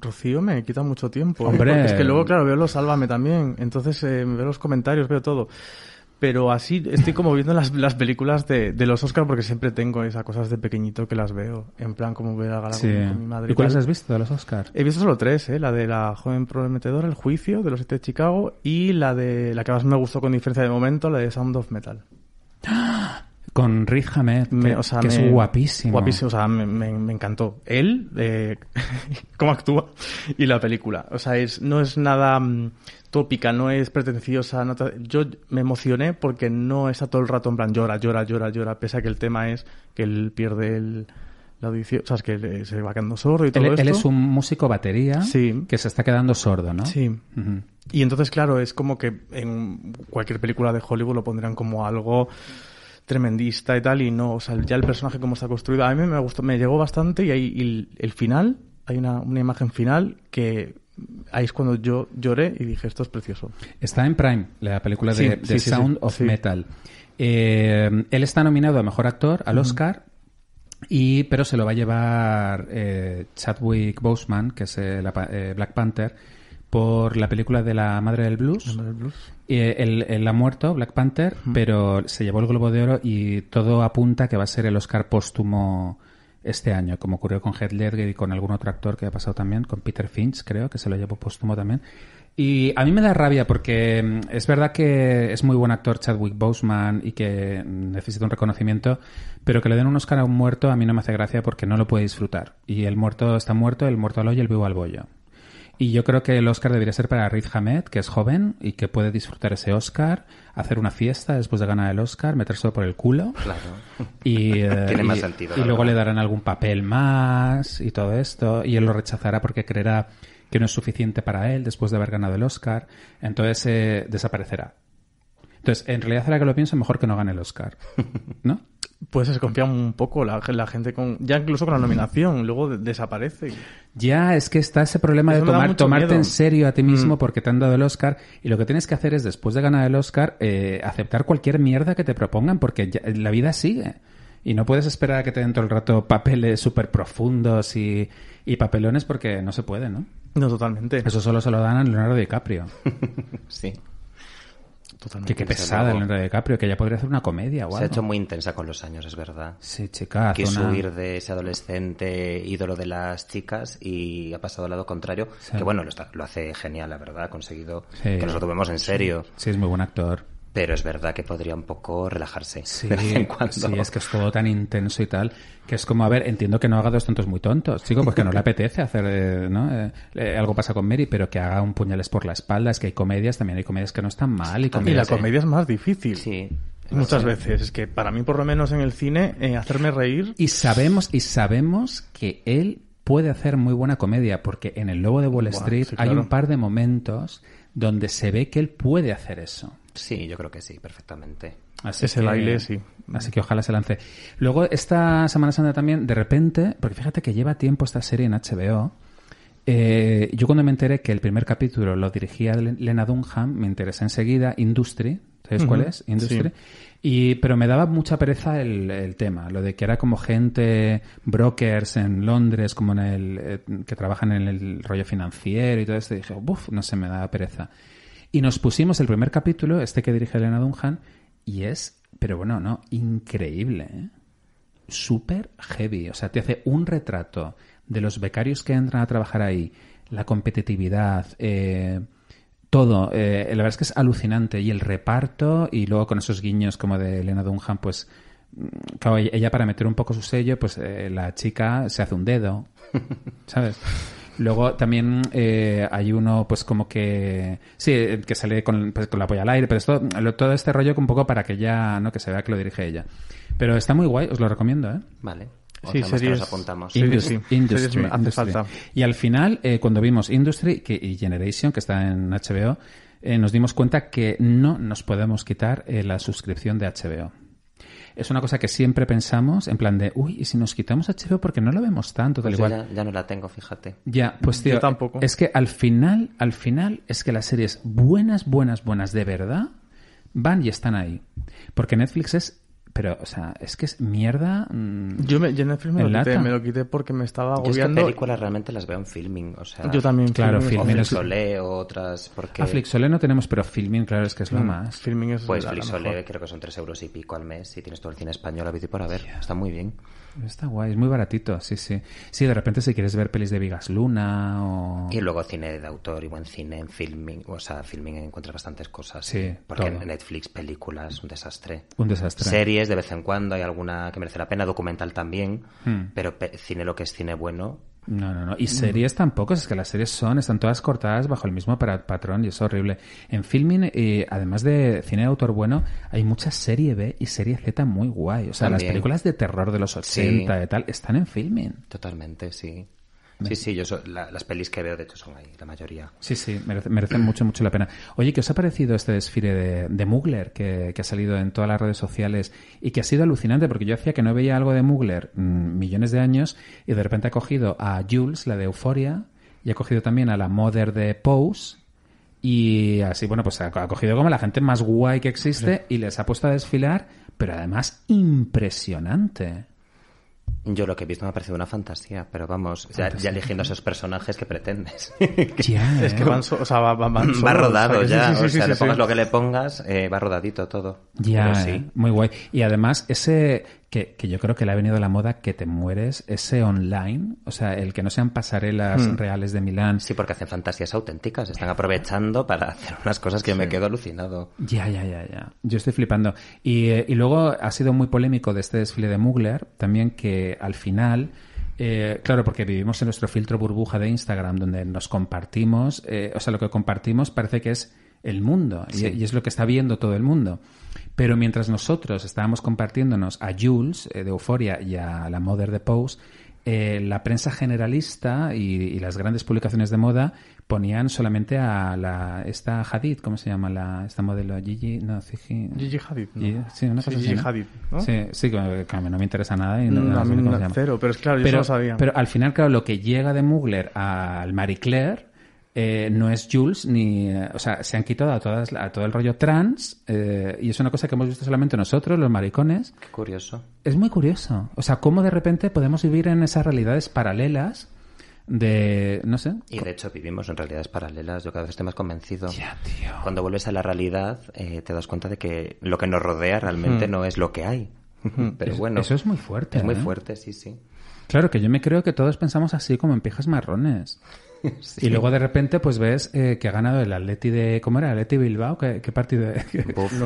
Rocío me quita mucho tiempo. ¿eh? Hombre. Es que luego, claro, veo los Sálvame también. Entonces, eh, veo los comentarios, veo todo. Pero así estoy como viendo las, las películas de, de los Oscars porque siempre tengo esas cosas de pequeñito que las veo. En plan, como ver a Galán con, mi madre. ¿Y cuáles has visto de los Oscars? He visto solo tres, ¿eh? La de la joven prometedora, El juicio, de los siete de Chicago, y la de la que más me gustó con diferencia de momento, la de Sound of Metal. ¡Ah! Con Riz que, es guapísimo. Guapísimo, o sea, me, encantó. Él, eh, [LAUGHS] cómo actúa y la película. O sea, es, no es nada mm, tópica, no es pretenciosa. yo me emocioné porque no está todo el rato en plan llora, llora, llora, llora, pese a que el tema es que él pierde el, la audición, o sea, es que se va quedando sordo y todo él, Él es un músico batería que se está quedando sordo, ¿no? Sí. Y entonces, claro, es como que en cualquier película de Hollywood lo pondrían como algo tremendista y tal, y no, o sea, ya el personaje como está construido, a mí me gustó, me llegó bastante y, ahí, el final, hay una, una imagen final que ahí es cuando yo lloré y dije, esto es precioso. Está en Prime, la película de, Sound of Metal. Eh, él está nominado a Mejor Actor, al Oscar, y, pero se lo va a llevar eh, Chadwick Boseman, que es eh, Black Panther, por la película de La Madre del Blues. Madre del Blues. Eh, él, ha muerto, Black Panther, pero se llevó el Globo de Oro y todo apunta que va a ser el Oscar póstumo este año, como ocurrió con Heath Ledger y con algún otro actor que ha pasado también, con Peter Finch, creo, que se lo llevó póstumo también. Y a mí me da rabia porque mm, es verdad que es muy buen actor Chadwick Boseman y que mm, necesita un reconocimiento, pero que le den un Oscar a un muerto a mí no me hace gracia porque no lo puede disfrutar. Y el muerto está muerto, el muerto al hoy y el vivo al bollo. Y yo creo que el Oscar debería ser para Riz Hamed, que es joven y que puede disfrutar ese Oscar, hacer una fiesta después de ganar el Oscar, meterse por el culo. Claro. Y, [LAUGHS] eh, Tiene más sentido. Y luego le darán algún papel más y todo esto. Y él lo rechazará porque creerá que no es suficiente para él después de haber ganado el Oscar. Entonces eh, desaparecerá. Entonces, en realidad, ahora que lo pienso, mejor que no gane el Oscar. ¿No? [LAUGHS] pues se confía un poco la, la, gente con ya incluso con la nominación luego desaparece ya es que está ese problema de tomar, tomarte en serio a ti mismo mm. porque te han dado el Oscar y lo que tienes que hacer es después de ganar el Oscar eh, aceptar cualquier mierda que te propongan porque la vida sigue y no puedes esperar a que te den todo el rato papeles súper profundos y, y papelones porque no se puede, ¿no? No, totalmente. Eso solo se lo dan a Leonardo DiCaprio. [LAUGHS] sí totalmente. Qué, pesada el de Caprio que ya podría hacer una comedia Se ha hecho muy intensa con los años, es verdad. Sí, chica. Quiso huir de ese adolescente ídolo de las chicas y ha pasado al lado contrario, que bueno, lo, está, lo, hace genial, la verdad, ha conseguido que nos lo tomemos en serio. Sí, es muy buen actor. Pero es verdad que podría un poco relajarse sí, en cuando. es que es todo tan intenso y tal, que es como, a ver, entiendo que no haga dos tontos muy tontos, chico, porque no le [LAUGHS] apetece hacer, eh, ¿no? Eh, eh, algo pasa con Mary, pero que haga un puñales por la espalda, es que hay comedias, también hay comedias que no están mal. Y, ah, la comedia es más difícil. Sí. Muchas veces, es que para mí por lo menos en el cine, hacerme reír... Y sabemos, y sabemos que él puede hacer muy buena comedia, porque en El Lobo de Wall Street hay un par de momentos donde se ve que él puede hacer eso. Sí, yo creo que sí, perfectamente. Así es el baile, sí. Así que ojalá se lance. Luego, esta Semana Santa también, de repente, porque fíjate que lleva tiempo esta serie en HBO. Eh, yo cuando me enteré que el primer capítulo lo dirigía Lena Dunham, me interesé enseguida, Industry, ¿sabes cuál es? Industry. Y, pero me daba mucha pereza el, tema, lo de que era como gente, brokers en Londres, como en el, eh, que trabajan en el rollo financiero y todo eso, Y dije, uff, no sé, me daba pereza. Y nos pusimos el primer capítulo, este que dirige Elena Dunham, y es, pero bueno, no, increíble. ¿eh? Súper heavy. O sea, te hace un retrato de los becarios que entran a trabajar ahí, la competitividad, eh, todo. Eh, la verdad es que es alucinante. Y el reparto, y luego con esos guiños como de Elena Dunham, pues. Mm, claro, ella para meter un poco su sello, pues la chica se hace un dedo, [LAUGHS] ¿sabes? Luego también eh, hay uno, pues como que. Sí, que sale con, pues, con la polla al aire, pero esto, todo este rollo un poco para que ya, ¿no? Que se vea que lo dirige ella. Pero está muy guay, os lo recomiendo, ¿eh? Vale. sí, Falta. Y al final, eh, cuando vimos Industry que, y Generation, que está en HBO, eh, nos dimos cuenta que no nos podemos quitar la suscripción de HBO es una cosa que siempre pensamos en plan de, uy, y si nos quitamos HBO porque no lo vemos tanto, tal igual. Pues ya, ya, no la tengo, fíjate. Ya, pues tío, yo tampoco. es que al final, al final es que las series buenas, buenas, buenas de verdad van y están ahí. Porque Netflix es pero, o sea, es que es mierda. Mm, yo, me, yo en el film me lo, quité, me lo quité porque me estaba agobiando. Yo es que películas realmente las veo en filming. O sea, yo también, claro, filming. O Flixolé o otras. Porque... A Flixolé no tenemos, pero filming, claro, es que es lo mm, más. Filming Pues Flixolé creo que son tres euros y pico al mes. Si tienes todo el cine español a por haber. ver. Está muy bien. Está guay, es muy baratito, sí, sí. Sí, de repente si quieres ver pelis de Vigas Luna o... Y luego cine de autor y buen cine, en filming, o sea, filming encuentras bastantes cosas. Sí, Porque Netflix, películas, un desastre. Un desastre. Series de vez en cuando, hay alguna que merece la pena, documental también, hmm. pero cine lo que es cine bueno no, no, no. Y series tampoco, es que las series son, están todas cortadas bajo el mismo patrón y es horrible. En filming, eh, además de cine de autor bueno, hay mucha serie B y serie Z muy guay. O sea, las películas de terror de los 80 y tal están en filming. Totalmente, sí. Sí, sí, yo las pelis que veo de hecho son ahí, la mayoría. Sí, sí, merecen, [CLEARS THROAT] mucho, mucho la pena. Oye, ¿qué os ha parecido este desfile de, de Mugler que, ha salido en todas las redes sociales y que ha sido alucinante? Porque yo hacía que no veía algo de Mugler mm, millones de años y de repente ha cogido a Jules, la de Euforia, y ha cogido también a la Mother de Pose, y así, bueno, pues ha cogido como la gente más guay que existe y les ha puesto a desfilar, pero además impresionante. Yo lo que he visto me ha parecido una fantasía, pero vamos, ya, eligiendo esos personajes que pretendes. [LAUGHS] [LAUGHS] es que ¿eh? van, o sea, va, va rodado ya, o sea, le pongas lo que le pongas, eh, va rodadito todo. Ya, ¿eh? muy guay. Y además, ese, que, yo creo que le ha venido a la moda que te mueres ese online, o sea, el que no sean pasarelas hmm. reales de Milán. Sí, porque hacen fantasías auténticas, están aprovechando para hacer unas cosas que me quedo alucinado. Ya, ya, ya, ya. Yo estoy flipando. Y, eh, y, luego ha sido muy polémico de este desfile de Mugler, también que al final... Eh, claro, porque vivimos en nuestro filtro burbuja de Instagram, donde nos compartimos, eh, o sea, lo que compartimos parece que es el mundo y es lo que está viendo todo el mundo. Pero mientras nosotros estábamos compartiéndonos a Jules eh, de Euforia y a la Mother de Pose, eh, la prensa generalista y, las grandes publicaciones de moda ponían solamente a la esta Hadid, ¿cómo se llama? la Esta modelo Gigi, no, Gigi, Gigi Hadid. ¿no? sí, una cosa Gigi ¿no? Hadid, ¿no? Sí, sí que, no me interesa nada. Y no, no, a mí pero es claro, yo sabía. Pero al final, claro, lo que llega de Mugler al Marie Claire eh, no es Jules ni. Eh, o sea, se han quitado a, todas, a todo el rollo trans eh, y es una cosa que hemos visto solamente nosotros, los maricones. Qué curioso. Es muy curioso. O sea, cómo de repente podemos vivir en esas realidades paralelas de no sé y de hecho vivimos en realidades paralelas yo cada vez estoy más convencido tío. cuando vuelves a la realidad te das cuenta de que lo que nos rodea realmente hmm. no es lo que hay hmm. [LAUGHS] pero bueno eso es muy fuerte es muy fuerte sí sí claro que yo me creo que todos pensamos así como en pijas marrones [LAUGHS] Y luego de repente pues ves eh, que ha ganado el Atleti de... ¿Cómo era? ¿Atleti Bilbao? ¿Qué, partido? [LAUGHS]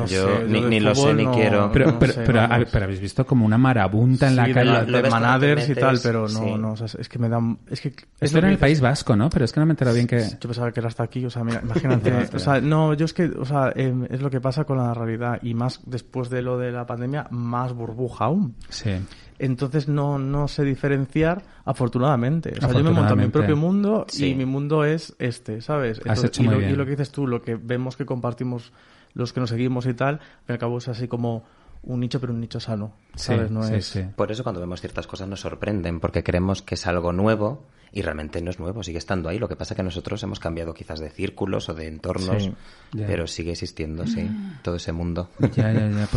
yo ni, lo sé ni quiero. Pero, pero, habéis visto como una marabunta en la calle. De, Manaders y tal, pero no, no, o es que me da... Es que, Esto era en el País Vasco, ¿no? Pero es que no me he bien que... Yo pensaba que era hasta aquí, o sea, mira, imagínate. [LAUGHS] o sea, no, yo es que, o sea, em, es lo que pasa con la realidad y más después de lo de la pandemia, más burbuja aún. Sí entonces no, no sé diferenciar, afortunadamente. O sea, yo me monto en mi propio mundo y mi mundo es este, ¿sabes? y, lo, que dices tú, lo que vemos que compartimos los que nos seguimos y tal, me acabo es así como un nicho, pero un nicho sano, ¿sabes? no es... Por eso cuando vemos ciertas cosas nos sorprenden, porque creemos que es algo nuevo y realmente no es nuevo, sigue estando ahí. Lo que pasa es que nosotros hemos cambiado quizás de círculos o de entornos, pero sigue existiendo, sí, ah. todo ese mundo. Pues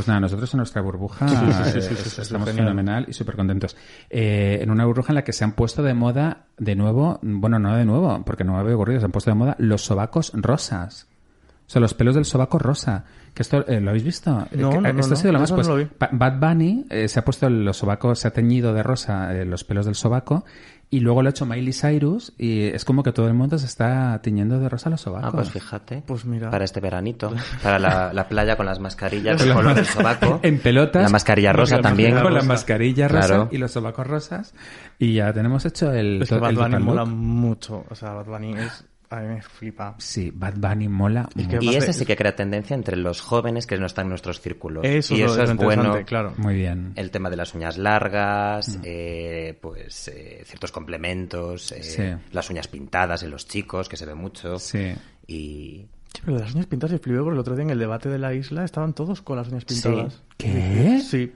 nada, nosotros en nuestra burbuja estamos fenomenal y súper contentos. Eh, en una burbuja en la que se han puesto de moda de nuevo, bueno, no de nuevo, porque no me había ocurrido, se han puesto de moda los sobacos rosas. O sea, los pelos del sobaco rosa. Que esto, eh, ¿Lo habéis visto? Eh, no, esto ha sido lo más. Pues, Bad Bunny se ha puesto los sobacos, se ha teñido de rosa los pelos del sobaco y luego lo ha hecho Miley Cyrus y es como que todo el mundo se está tiñendo de rosa los ah, sobacos. Ah, pues fíjate. Pues mira. Para este veranito. Para la, playa con las mascarillas [LAUGHS] En pelotas. La mascarilla rosa también. Con la mascarilla rosa y los sobacos rosas. Y ya tenemos hecho el... el Bad Bunny mola mucho. O sea, Bad Bunny es a mí me flipa. Sí, Bad Bunny mola. y ese sí que crea tendencia entre los jóvenes que no están en nuestros círculos. Eso y eso es, bueno. Claro. Muy bien. El tema de las uñas largas, mm. eh, pues eh, ciertos complementos, eh, las uñas pintadas en los chicos, que se ve mucho. Sí. Y Sí, pero las uñas pintadas y el otro día en el debate de la isla estaban todos con las uñas pintadas. ¿Sí? ¿Qué? qué sí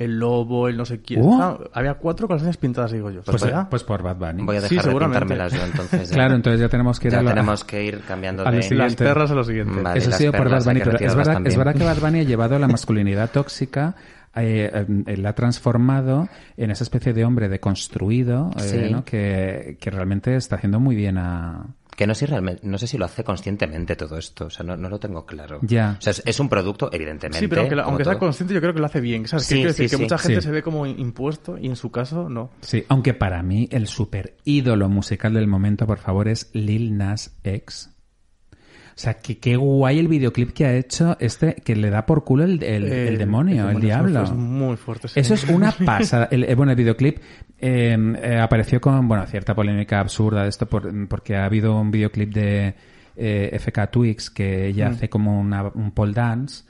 el lobo, el no sé quién. Oh. había cuatro canciones pintadas, digo yo. Pues, pues por Bad Bunny. Voy a dejar sí, de pintármelas yo, entonces. claro, entonces ya tenemos que ir, ya a la... tenemos que ir cambiando [LAUGHS] de... Las perras a lo siguiente. Eso ha sido por Bad Bunny, es verdad, es verdad que Bad [LAUGHS] Bunny ha llevado la masculinidad tóxica eh, eh, la ha transformado en esa especie de hombre deconstruido eh, que, que, realmente está haciendo muy bien a, que no sé, realmente, no sé si lo hace conscientemente todo esto, o sea, no, lo tengo claro. Ya. O sea, es, un producto, evidentemente. Sí, pero aunque sea consciente, yo creo que lo hace bien. ¿Sabes? Sí, decir que mucha gente se ve como impuesto y en su caso no. Sí, aunque para mí el super ídolo musical del momento, por favor, es Lil Nas X. O sea, que qué guay el videoclip que ha hecho este, que le da por culo el, el, demonio, el, diablo eso Es muy fuerte. Eso es una [LAUGHS] pasada. Eh, bueno, el videoclip em, eh, apareció con, bueno, cierta polémica absurda de esto, porque ha habido un videoclip de eh, FK Twix que ella mm. hace como un pole dance.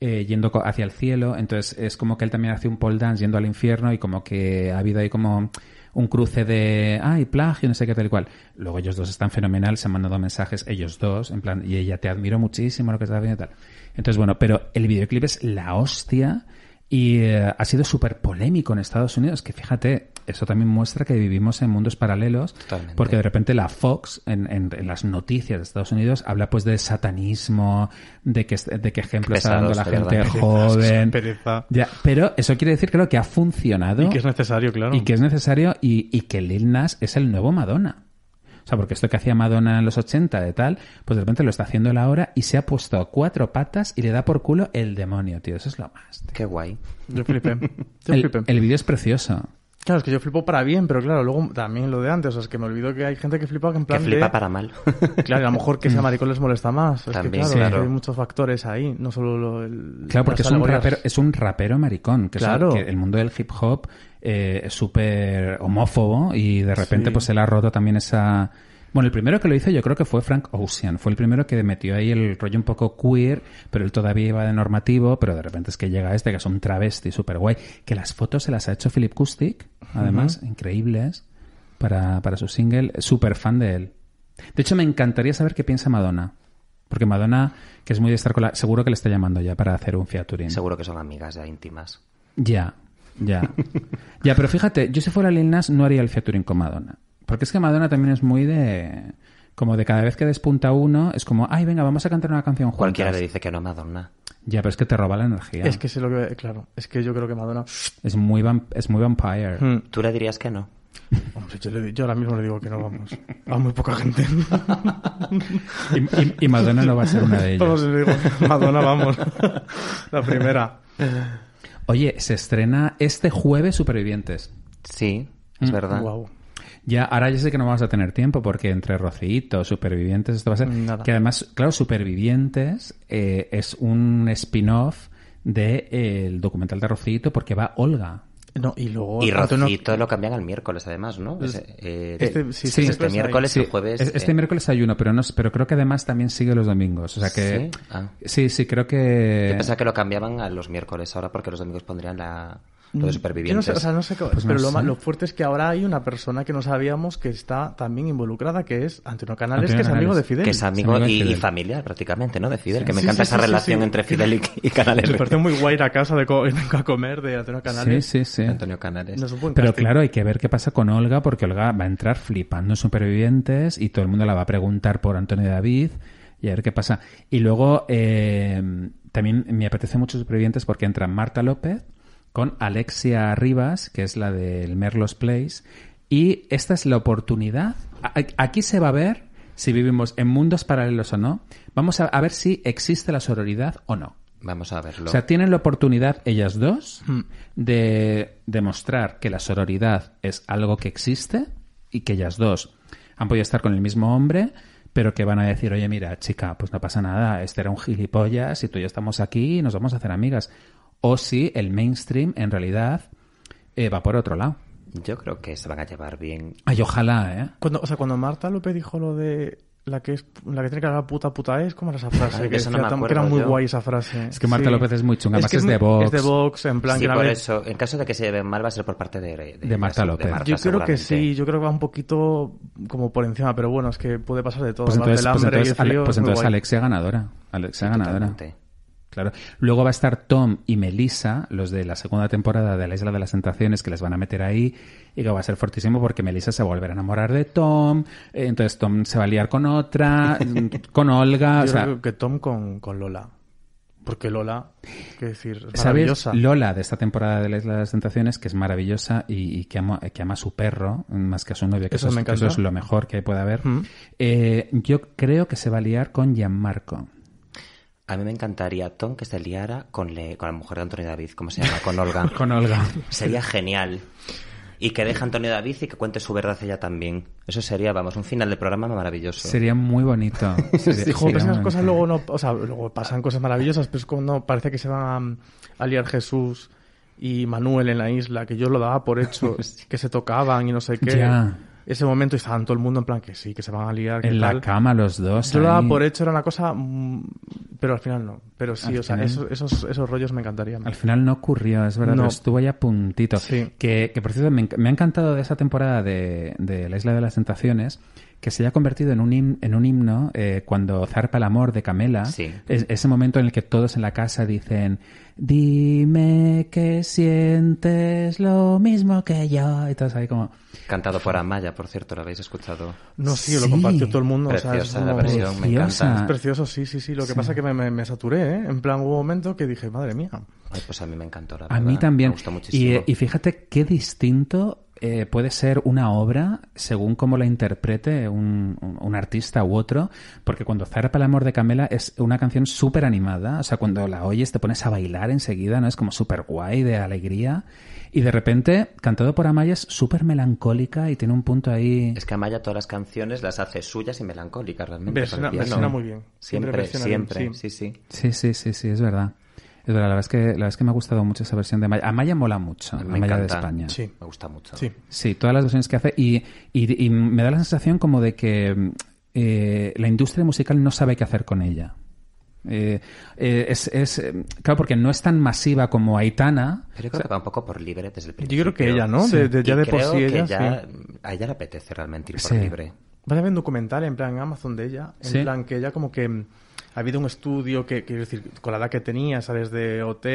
yendo hacia el cielo. Entonces es como que él también hace un pole dance yendo al infierno y como que ha habido ahí como un cruce de, ay, plagio, no sé qué tal y cual. Luego ellos dos están fenomenal, se han mandado mensajes ellos dos, en plan, y ella te admiro muchísimo lo que está haciendo y tal. Entonces, bueno, pero el videoclip es la hostia y eh, ha sido súper polémico en Estados Unidos, que fíjate, eso también muestra que vivimos en mundos paralelos, porque de repente la Fox en, las noticias de Estados Unidos habla pues de satanismo, de que, de que ejemplo está dando la gente joven. [LAUGHS] pero eso quiere decir, que ha funcionado. Y que es necesario, claro. Y que es necesario y, que Lil Nas es el nuevo Madonna. O sea, porque esto que hacía Madonna en los 80 de tal, pues de repente lo está haciendo él ahora y se ha puesto a cuatro patas y le da por culo el demonio, tío. Eso es lo más. Qué guay. Yo flipé. [LAUGHS] El, el vídeo es precioso. Claro, es que yo flipo para bien, pero claro, luego también lo de antes, o sea, es que me olvido que hay gente que flipa que en plan Que flipa para mal. [LAUGHS] claro, a lo mejor que sea maricón les molesta más. Es también, que, claro, hay muchos factores ahí, no solo el, Claro, porque es un, rapero, maricón, que, claro. es el, mundo del hip hop eh, es súper homófobo y de repente pues él ha roto también esa bueno, el primero que lo hizo yo creo que fue Frank Ocean. Fue el primero que metió ahí el rollo un poco queer, pero él todavía iba de normativo, pero de repente es que llega este, que es un travesti súper guay, que las fotos se las ha hecho Philip Kustik, además, increíbles, para, su single. Súper fan de él. De hecho, me encantaría saber qué piensa Madonna. Porque Madonna, que es muy de estar con la... Seguro que le está llamando ya para hacer un featuring. Seguro que son amigas ya íntimas. Ya, ya. ya, pero fíjate, yo si fuera Lil Nas no haría el featuring con Madonna. Porque es que Madonna también es muy de. Como de cada vez que despunta uno, es como, ay, venga, vamos a cantar una canción Cualquiera le dice que no, Madonna. Ya, pero es que te roba la energía. Es que sé lo que. Claro, es que yo creo que Madonna. Es muy, es muy vampire. Hmm. ¿Tú le dirías que no? yo, ahora mismo le digo que no vamos. A muy poca gente. y, Madonna no va a ser una de ellas. le digo, Madonna, vamos. la primera. Oye, se estrena este jueves Supervivientes. Sí, es mm. verdad. Ya, ahora ya sé que no vamos a tener tiempo porque entre Rocito, Supervivientes, esto va a ser... Que además, claro, Supervivientes eh, es un spin-off del eh, documental de Rocito porque va Olga. No, y luego. Y lo cambian al miércoles, además, ¿no? Eh, este, este, sí, sí, este miércoles y jueves. este miércoles hay uno, pero, no, pero creo que además también sigue los domingos. O sea que. Ah. ¿Sí? sí, creo que. Yo pensaba que lo cambiaban a los miércoles ahora porque los domingos pondrían la, supervivientes. Mm. No sé, pues no pero lo, fuerte es que ahora hay una persona que no sabíamos que está también involucrada, que es Antonio Canales, que es amigo de Fidel. Que es amigo, y, familiar prácticamente, ¿no? De Fidel, que me encanta esa relación entre Fidel y, [LAUGHS] Canales. Me parece muy guay la casa de co [LAUGHS] a comer de Antonio Canales. Sí, sí, sí. Antonio Canales. pero claro, hay que ver qué pasa con Olga, porque Olga va a entrar flipando supervivientes y todo el mundo la va a preguntar por Antonio David y a ver qué pasa. Y luego eh, también me apetece mucho supervivientes porque entra Marta López con Alexia Rivas, que es la del Merlos Place. Y esta es la oportunidad. Aquí se va a ver si vivimos en mundos paralelos o no. Vamos a ver si existe la sororidad o no. Vamos a verlo. O sea, tienen la oportunidad ellas dos hmm. de demostrar que la sororidad es algo que existe y que ellas dos han podido estar con el mismo hombre, pero que van a decir, oye, mira, chica, pues no pasa nada, este era un gilipollas y tú yo estamos aquí y nos vamos a hacer amigas o si el mainstream en realidad eh, va por otro lado. Yo creo que se van a llevar bien. Ay, ojalá, ¿eh? Cuando, o sea, cuando Marta López dijo lo de la que es la que tiene que hablar puta puta es como era esa frase que, no me acuerdo, era muy guay esa frase es que Marta López es muy chunga es, que es, de Vox es de Vox en plan sí, por eso en caso de que se lleven mal va a ser por parte de, Marta López yo creo que sí yo creo que va un poquito como por encima pero bueno es que puede pasar de todo pues entonces, pues entonces, pues Alexia ganadora Alexia ganadora Claro. Luego va a estar Tom y Melissa, los de la segunda temporada de La Isla de las Tentaciones, que les van a meter ahí. Y que va a ser fortísimo porque Melissa se va a volver a enamorar de Tom. Eh, entonces Tom se va a liar con otra, [LAUGHS] con Olga. Yo creo que Tom con, Lola. Porque Lola, qué decir, es Lola de esta temporada de la Isla de las Tentaciones, que es maravillosa y, que, ama, a su perro más que a su novio, que eso, es, lo mejor que puede haber. Mm. Eh, yo creo que se va a liar con Gianmarco. A mí me encantaría, Tom, que se liara con, con la mujer de Antonio David, ¿cómo se llama? Con Olga. [LAUGHS] con Olga. Sería genial. Y que deje a Antonio David y que cuente su verdad ella también. Eso sería, vamos, un final del programa maravilloso. Sería muy bonito. [LAUGHS] sí, esas cosas luego no... O sea, luego pasan cosas maravillosas, pero es cuando parece que se van a liar Jesús y Manuel en la isla, que yo lo daba por hecho, [LAUGHS] que se tocaban y no sé qué. Ya ese momento y estaban todo el mundo en plan que sí, que se van a liar. En la cama los dos. Yo lo daba por hecho, era una cosa. Mm, pero al final no. Pero sí, o sea, esos, esos, rollos me encantarían. Al final no ocurrió, es verdad. No. Estuvo ya puntito. Que, que por cierto, me, me, ha encantado de esa temporada de, de La Isla de las Tentaciones que se haya convertido en un, himno, en un himno eh, cuando zarpa el amor de Camela. ese momento en el que todos en la casa dicen, dime que sientes lo mismo que yo. Y todos ahí como... Cantado por Amaya, por cierto, ¿lo habéis escuchado? No, sí, lo compartió todo el mundo. Preciosa o es la Es precioso, sí, sí, sí. Lo que pasa es que me, saturé, ¿eh? En plan, hubo un momento que dije, madre mía. pues a mí me encantó, la verdad. A mí también. Y, y fíjate qué distinto eh, puede ser una obra según cómo la interprete un, artista u otro, porque cuando zarpa el amor de Camela es una canción súper animada, o sea, cuando la oyes te pones a bailar enseguida, ¿no? Es como súper guay, de alegría, y de repente, cantado por Amaya, es súper melancólica y tiene un punto ahí... Es que Amaya todas las canciones las hace suyas y melancólicas realmente. Me suena, muy bien. Siempre, siempre, sí. sí, sí, sí, sí, es verdad. Es verdad, la verdad es, que, la verdad que me ha gustado mucho esa versión de Amaya. Amaya mola mucho, me Amaya de España. Sí, me gusta mucho. Sí, todas las versiones que hace y, me da la sensación como de que eh, la industria musical no sabe qué hacer con ella. Eh, eh, es, claro, porque no es tan masiva como Aitana. Pero creo que va un poco por libre desde el principio. Yo creo que ella, ¿no? ya de por sí A ella le apetece realmente ir por libre. Vaya a ver un documental en plan Amazon de ella, en plan que ella como que ha habido un estudio que, quiero decir, con la edad que tenía, sales de OT,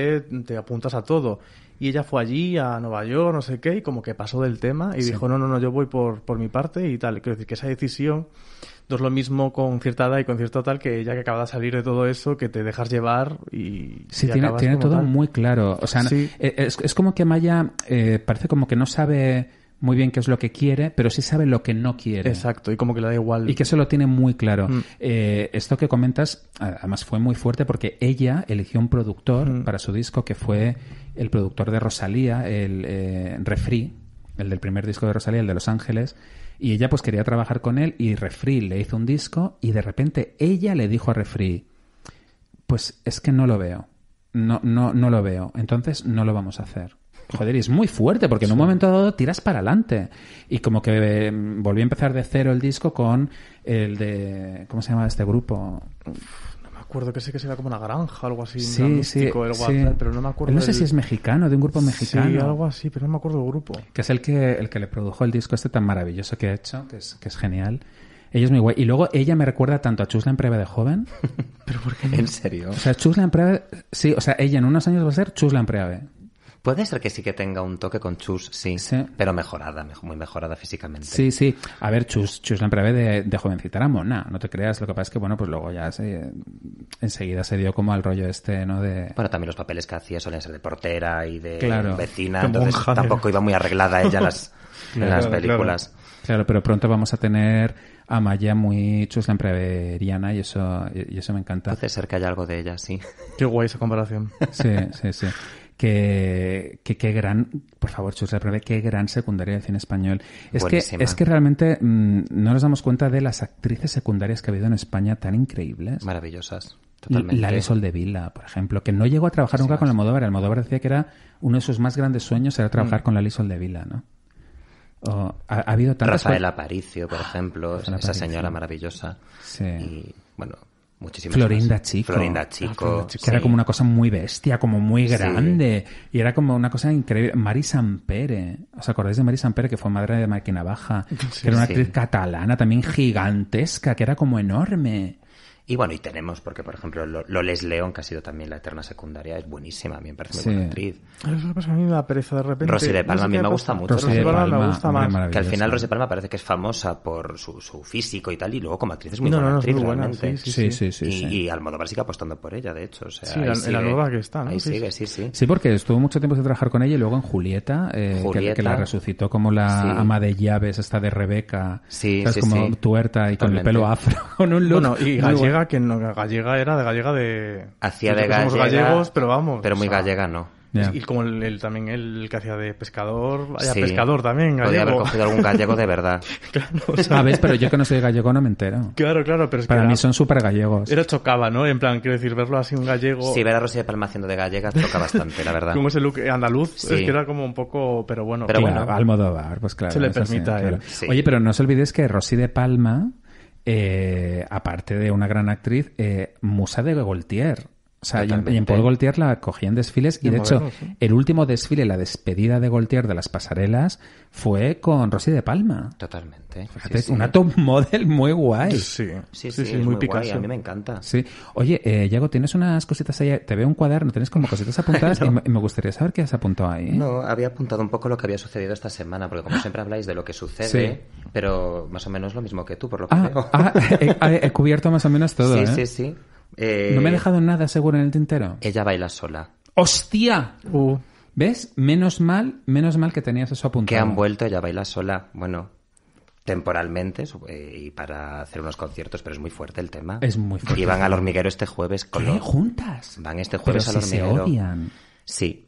te apuntas a todo. Y ella fue allí, a Nueva York, no sé qué, y como que pasó del tema y dijo, no, no, no, yo voy por, por mi parte y tal. Quiero decir que esa decisión no es lo mismo con cierta edad y con cierto tal que ya que acaba de salir de todo eso, que te dejas llevar y... Sí, tiene, todo muy claro. O sea, eh, es, como que Maya eh, parece como que no sabe muy bien qué es lo que quiere, pero sí sabe lo que no quiere. Exacto, y como que le da igual. Y que eso lo tiene muy claro. Mm. Eh, esto que comentas, además fue muy fuerte porque ella eligió un productor mm. para su disco que fue el productor de Rosalía, el eh, Refri, el del primer disco de Rosalía, el de Los Ángeles. Y ella pues quería trabajar con él y Refri le hizo un disco y de repente ella le dijo a Refri, pues es que no lo veo, no, no, no lo veo, entonces no lo vamos a hacer joder, y es muy fuerte porque en un momento dado tiras para adelante. Y como que em, volví a empezar de cero el disco con el de. ¿Cómo se llama este grupo? No me acuerdo que sé que será como una granja, o algo así, sí, sí, pero no me acuerdo. sé si es mexicano, de un grupo mexicano. Sí, algo así, pero no me acuerdo del grupo. Que es el que, el que le produjo el disco este tan maravilloso que ha hecho, que es, que es genial. Ella es muy guay. Y luego ella me recuerda tanto a Chusla en Preve de joven. [LAUGHS] ¿Pero por qué? [LAUGHS] ¿En serio? O sea, Chusla en Preve... Sí, o sea, ella en unos años va a ser Chusla en Preve. Puede ser que sí que tenga un toque con Chus, sí, sí. pero mejorada, muy mejorada físicamente. Sí, sí. A ver, Chus, Chus Lamprave de, de jovencita era mona, no te creas. Lo que pasa es que, bueno, pues luego ya se, enseguida se dio como al rollo este, ¿no? De... Bueno, también los papeles que hacía solían ser de portera y de vecina, tampoco iba muy arreglada ella en las, [LAUGHS] las películas. Claro. pero pronto vamos a tener a Maya muy Chus y eso, y eso me encanta. Puede ser que haya algo de ella, sí. Qué guay esa comparación. Sí, sí, sí que, que, gran, por favor, Chus, qué gran secundaria del cine español. Es que, es que realmente mm, no nos damos cuenta de las actrices secundarias que ha habido en España tan increíbles. Maravillosas. Totalmente. La liso de Vila, por ejemplo, que no llegó a trabajar nunca con la el Almodóvar decía que era uno de sus más grandes sueños era trabajar mm. con la Lisol de Vila, ¿no? ha, habido tantas Rafael Aparicio, por ejemplo, esa señora maravillosa. Sí. Y bueno, Muchísimas Florinda ah, Chico. Florinda Chico. Que era como una cosa muy bestia, como muy grande. Y era como una cosa increíble. Mari Sampere. ¿Os acordáis de Mari Sampere, que fue madre de Marquina Baja? que era una actriz catalana también gigantesca, que era como enorme. Y bueno, y tenemos, porque por ejemplo, Loles León, que ha sido también la eterna secundaria, es buenísima, a mí me parece muy buena actriz. Eso a mí me da pereza de repente. Rosy de Palma a mí me gusta mucho. Rosy de Palma, me gusta más. Que al final Rosy de Palma parece que es famosa por su, físico y tal, y luego como actriz es muy buena actriz realmente. Sí, sí, sí. y, al modo sigue apostando por ella, de hecho. sí, en la, nueva que está, ¿no? sí, sí. Sí, porque estuvo mucho tiempo sin trabajar con ella y luego en Julieta, eh, que, la resucitó como la ama de llaves, esta de Rebeca. Sí, sí, como tuerta y con el pelo afro, [LAUGHS] con un look que no gallega era de gallega de hacía de gallega, somos gallegos pero vamos pero muy gallega no y como él también el que hacía de pescador vaya pescador también gallego. haber cogido algún gallego de verdad [LAUGHS] claro o pero yo que no soy gallego no me entero claro claro pero es para mí son súper gallegos era chocaba no en plan quiero decir verlo así un gallego sí ver a Rosy de Palma haciendo de gallega choca bastante la verdad [LAUGHS] como ese look andaluz es que era como un poco pero bueno pero bueno Almodóvar pues claro se le permita él oye pero no os olvides que Rosy de Palma eh, aparte de una gran actriz, eh, musa de Gaultier. O sea, y en, Paul Gaultier la cogían desfiles y, de hecho el último desfile, la despedida de Gaultier de las pasarelas fue con Rosy de Palma. Totalmente. Fíjate, sí, una top [LAUGHS] model muy guay. Sí, sí, sí, muy, muy a mí me encanta. Sí. Oye, eh, Yago, tienes unas cositas ahí, te veo un cuaderno, tienes como cositas apuntadas [LAUGHS] y, me, gustaría saber qué has apuntado ahí. ¿eh? No, había apuntado un poco lo que había sucedido esta semana, porque como ¡Ah! siempre habláis de lo que sucede, pero más o menos lo mismo que tú, por lo que ah, veo. Ah, eh, eh, he, cubierto más o menos todo. Sí, sí, sí. Eh, no me he dejado nada seguro en el tintero. Ella baila sola. ¡Hostia! Uh. ¿Ves? Menos mal, menos mal que tenías eso apuntado. Que han vuelto Ella baila sola. Bueno, temporalmente eh, y para hacer unos conciertos, pero es muy fuerte el tema. Es muy fuerte. Y van al hormiguero este jueves con ¿Qué? juntas? Van este jueves a al si Se odian. Sí.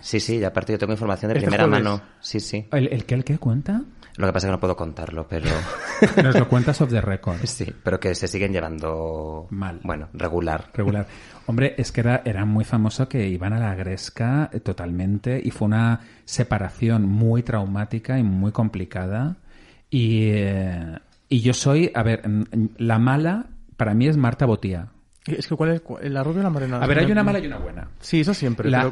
Sí, sí, y aparte yo tengo información de este primera mano. Sí, sí. ¿El, el qué, el qué cuenta? Lo que pasa es que no puedo contarlo, pero... [LAUGHS] Nos lo cuentas off the record. Sí, pero que se siguen llevando... Mal. Bueno, regular. Regular. Hombre, es que era, era muy famoso que iban a la gresca eh, totalmente y fue una separación muy traumática y muy complicada. Y, eh, y yo soy, a ver, la mala para mí es Marta Botía. Es que ¿cuál es la rubia o la morena? A ver, hay una mala y una buena. Sí, eso siempre. la,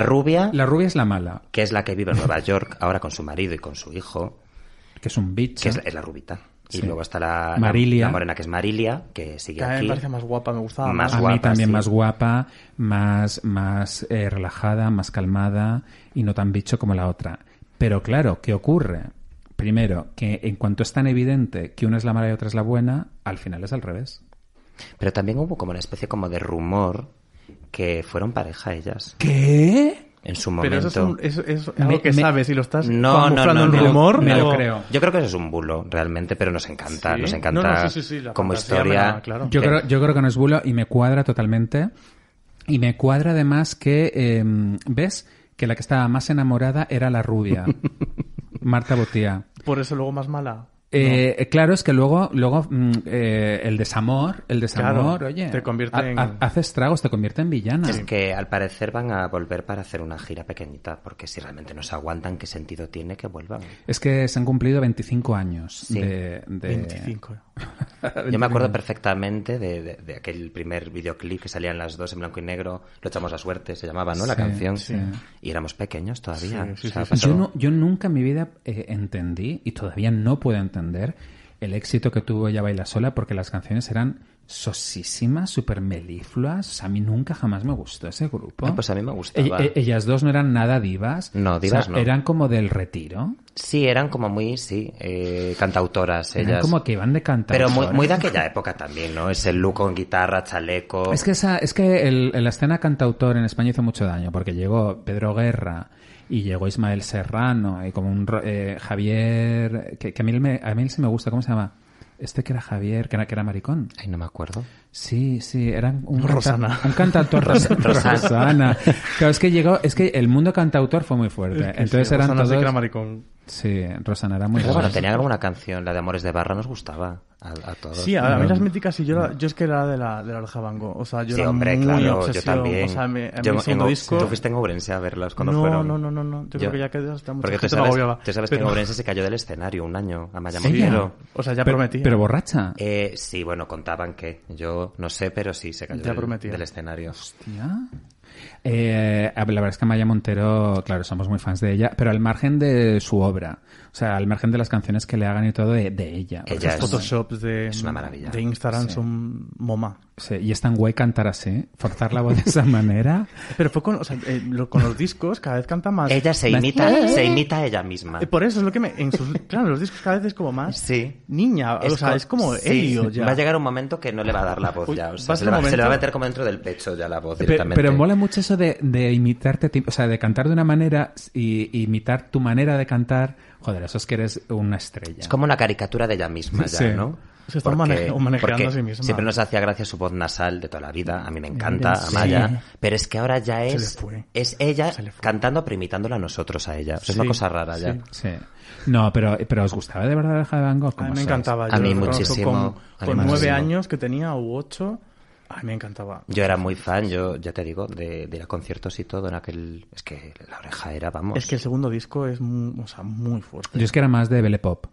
rubia. La rubia es la mala. Que es la que vive en Nueva York ahora con su marido y con su hijo. Que es un bicho. Que es, la rubita. Y luego está la, Marilia. morena, que es Marilia, que sigue a aquí. me parece más guapa, me gustaba. Más a mí también más guapa, más, más eh, relajada, más calmada y no tan bicho como la otra. Pero claro, ¿qué ocurre? Primero, que en cuanto es tan evidente que una es la mala y otra es la buena, al final es al revés. Pero también hubo como una especie como de rumor que fueron pareja ellas. ¿Qué? en su momento. Pero eso es, algo que sabes y lo estás no, no, no, rumor. Me lo, creo. Yo creo que eso es un bulo, realmente, pero nos encanta. Nos encanta como historia. yo, creo, yo creo que no es bulo y me cuadra totalmente. Y me cuadra además que, em, ¿ves? Que la que estaba más enamorada era la rubia, [LAUGHS] Marta Botía. Por eso luego más mala. Eh, eh, claro, es que luego, luego mm, eh, el desamor, el desamor, oye, te hace estragos, te convierte en villana. Es que al parecer van a volver para hacer una gira pequeñita, porque si realmente no se aguantan, ¿qué sentido tiene que vuelvan? Es que se han cumplido 25 años de, yo me acuerdo perfectamente de, aquel primer videoclip que salían las dos en blanco y negro, lo echamos a suerte, se llamaba, ¿no? La canción. Y éramos pequeños todavía. yo, nunca en mi vida eh, entendí, y todavía no puedo entender, el éxito que tuvo ella Baila Sola, porque las canciones eran sosísimas, súper melifluas. a mí nunca jamás me gustó ese grupo. Ah, pues a mí me gustaba. Eh, ellas dos no eran nada divas. No, divas no. Eran como del retiro. Sí, eran como muy, sí, eh, cantautoras ellas. Eran como que iban de cantautoras. Pero muy, de aquella época también, ¿no? Ese look con guitarra, chaleco... Es que, esa, es que la escena cantautor en España hizo mucho daño porque llegó Pedro Guerra y llegó Ismael Serrano y como un... Eh, Javier... Que, a, mí me, a mí me gusta, ¿cómo se llama? este que era Javier, que era, que era maricón. Ay, no me acuerdo. Sí, sí, era un, Rosana. un cantautor. [LAUGHS] Rosana. Claro, es que llegó, es que el mundo cantautor fue muy fuerte. Entonces eran Rosana sí que era maricón. Sí, Rosana era muy Pero bueno, tenía alguna canción, la de Amores de Barra nos gustaba a todos. Sí, a, mí las mm. míticas y yo, mm. yo es que era de la, de la oreja O sea, yo era muy obsesión. yo también. O sea, en yo, segundo disco... ¿Tú fuiste en Obrense a verlas cuando no, fueron? No, no, no, no. Yo, yo... creo que ya quedó hasta mucho Porque tú sabes, tú sabes que en se cayó del escenario un año a Maya O sea, ya pero, ¿Pero borracha? Eh, sí, bueno, contaban que. Yo no sé, pero sí se cayó del, del escenario. Hostia. Eh, la verdad es que Maya Montero, claro, somos muy fans de ella, pero al margen de su obra, o sea, al margen de las canciones que le hagan y todo de, ella. ella photoshops de, es una maravilla. de Instagram son moma. Sí, y es tan guay cantar así, forzar la voz de esa [LAUGHS] manera. Pero fue con, eh, con los discos, cada vez canta más. Ella se imita, se imita a ella misma. Eh, por eso es lo que me. claro, los discos cada vez es como más sí. niña, o sea, es como ya. Va a llegar un momento que no le va a dar la voz ya, o sea, se, le va, a meter como dentro del pecho ya la voz directamente. Pero, pero mola mucho de, imitarte, o sea, de cantar de una manera y, imitar tu manera de cantar, joder, eso es que eres una estrella. Es como una caricatura de ella misma, ya, ¿no? Se está manejando a sí misma. Siempre nos hacía gracia su voz nasal de toda la vida. A mí me encanta, Amaya. Pero es que ahora ya es, es ella cantando, pero imitándola a nosotros, a ella. es una cosa rara ya. Sí. No, pero, pero ¿os gustaba de verdad la de Van A mí me encantaba. A mí muchísimo. Con, con nueve años que tenía, u ocho, Ay, me encantaba. Yo era muy fan, yo ya te digo, de, de, los conciertos y todo en aquel... Es que la oreja era, vamos... Es que el segundo disco es muy, o sea, muy fuerte. Yo es que era más de Belle Pop.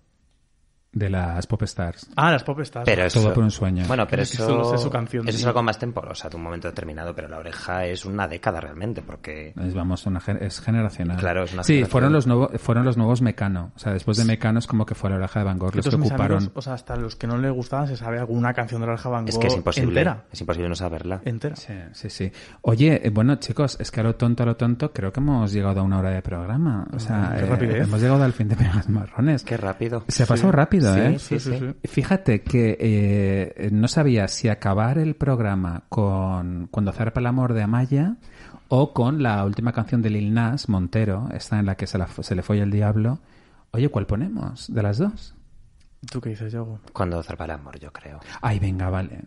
De las pop stars. Ah, las pop stars. Pero Todo por un sueño. Bueno, pero eso, su canción, eso es algo más temporal, de un momento determinado, pero La Oreja es una década realmente, porque... Es, vamos, es generacional. Claro, es Sí, fueron los, nuevos fueron los nuevos Mecano. O sea, después de Mecano es como que fue La Oreja de Van Gogh, los que ocuparon... o sea, hasta los que no le gustaban se sabe alguna canción de La Oreja de Van Gogh Es que es imposible. Entera. Es imposible no saberla. Entera. Sí, sí, Oye, eh, bueno, chicos, es que a lo tonto, a lo tonto, creo que hemos llegado a una hora de programa. O sea, Qué eh, hemos llegado al fin de Pegas Marrones. Qué rápido. Se ha pasado rápido. ¿eh? Fíjate que eh, no sabía si acabar el programa con Cuando zarpa el amor de Amaya o con la última canción de Lil Nas, Montero, esta en la que se, le fue el diablo. Oye, ¿cuál ponemos de las dos? ¿Tú qué dices, Yago? Cuando zarpa el amor, yo creo. Ay, venga, vale.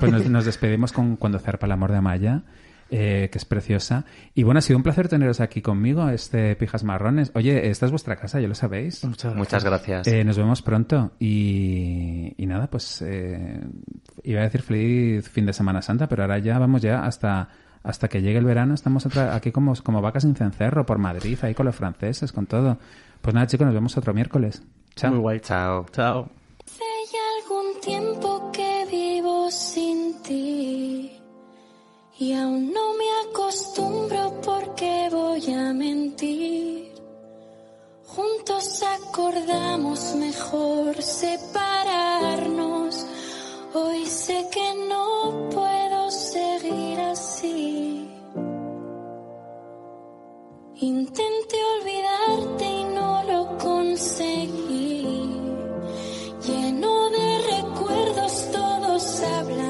Pues nos, nos despedimos con Cuando zarpa el amor de Amaya eh, que es preciosa. Y bueno, ha sido un placer teneros aquí conmigo, este Pijas Marrones. Oye, esta es vuestra casa, ya lo sabéis. Muchas gracias. Eh, nos vemos pronto. Y, nada, pues eh, iba a decir feliz fin de Semana Santa, pero ahora ya vamos ya hasta hasta que llegue el verano estamos aquí como, como vacas sin cencerro por Madrid, ahí con los franceses, con todo. Pues nada, chicos, nos vemos otro miércoles. Chao. Muy guay. Chao. Chao. Y aún no me acostumbro porque voy a mentir. Juntos acordamos mejor separarnos. Hoy sé que no puedo seguir así. Intenté olvidarte y no lo conseguí. Lleno de recuerdos todos hablan.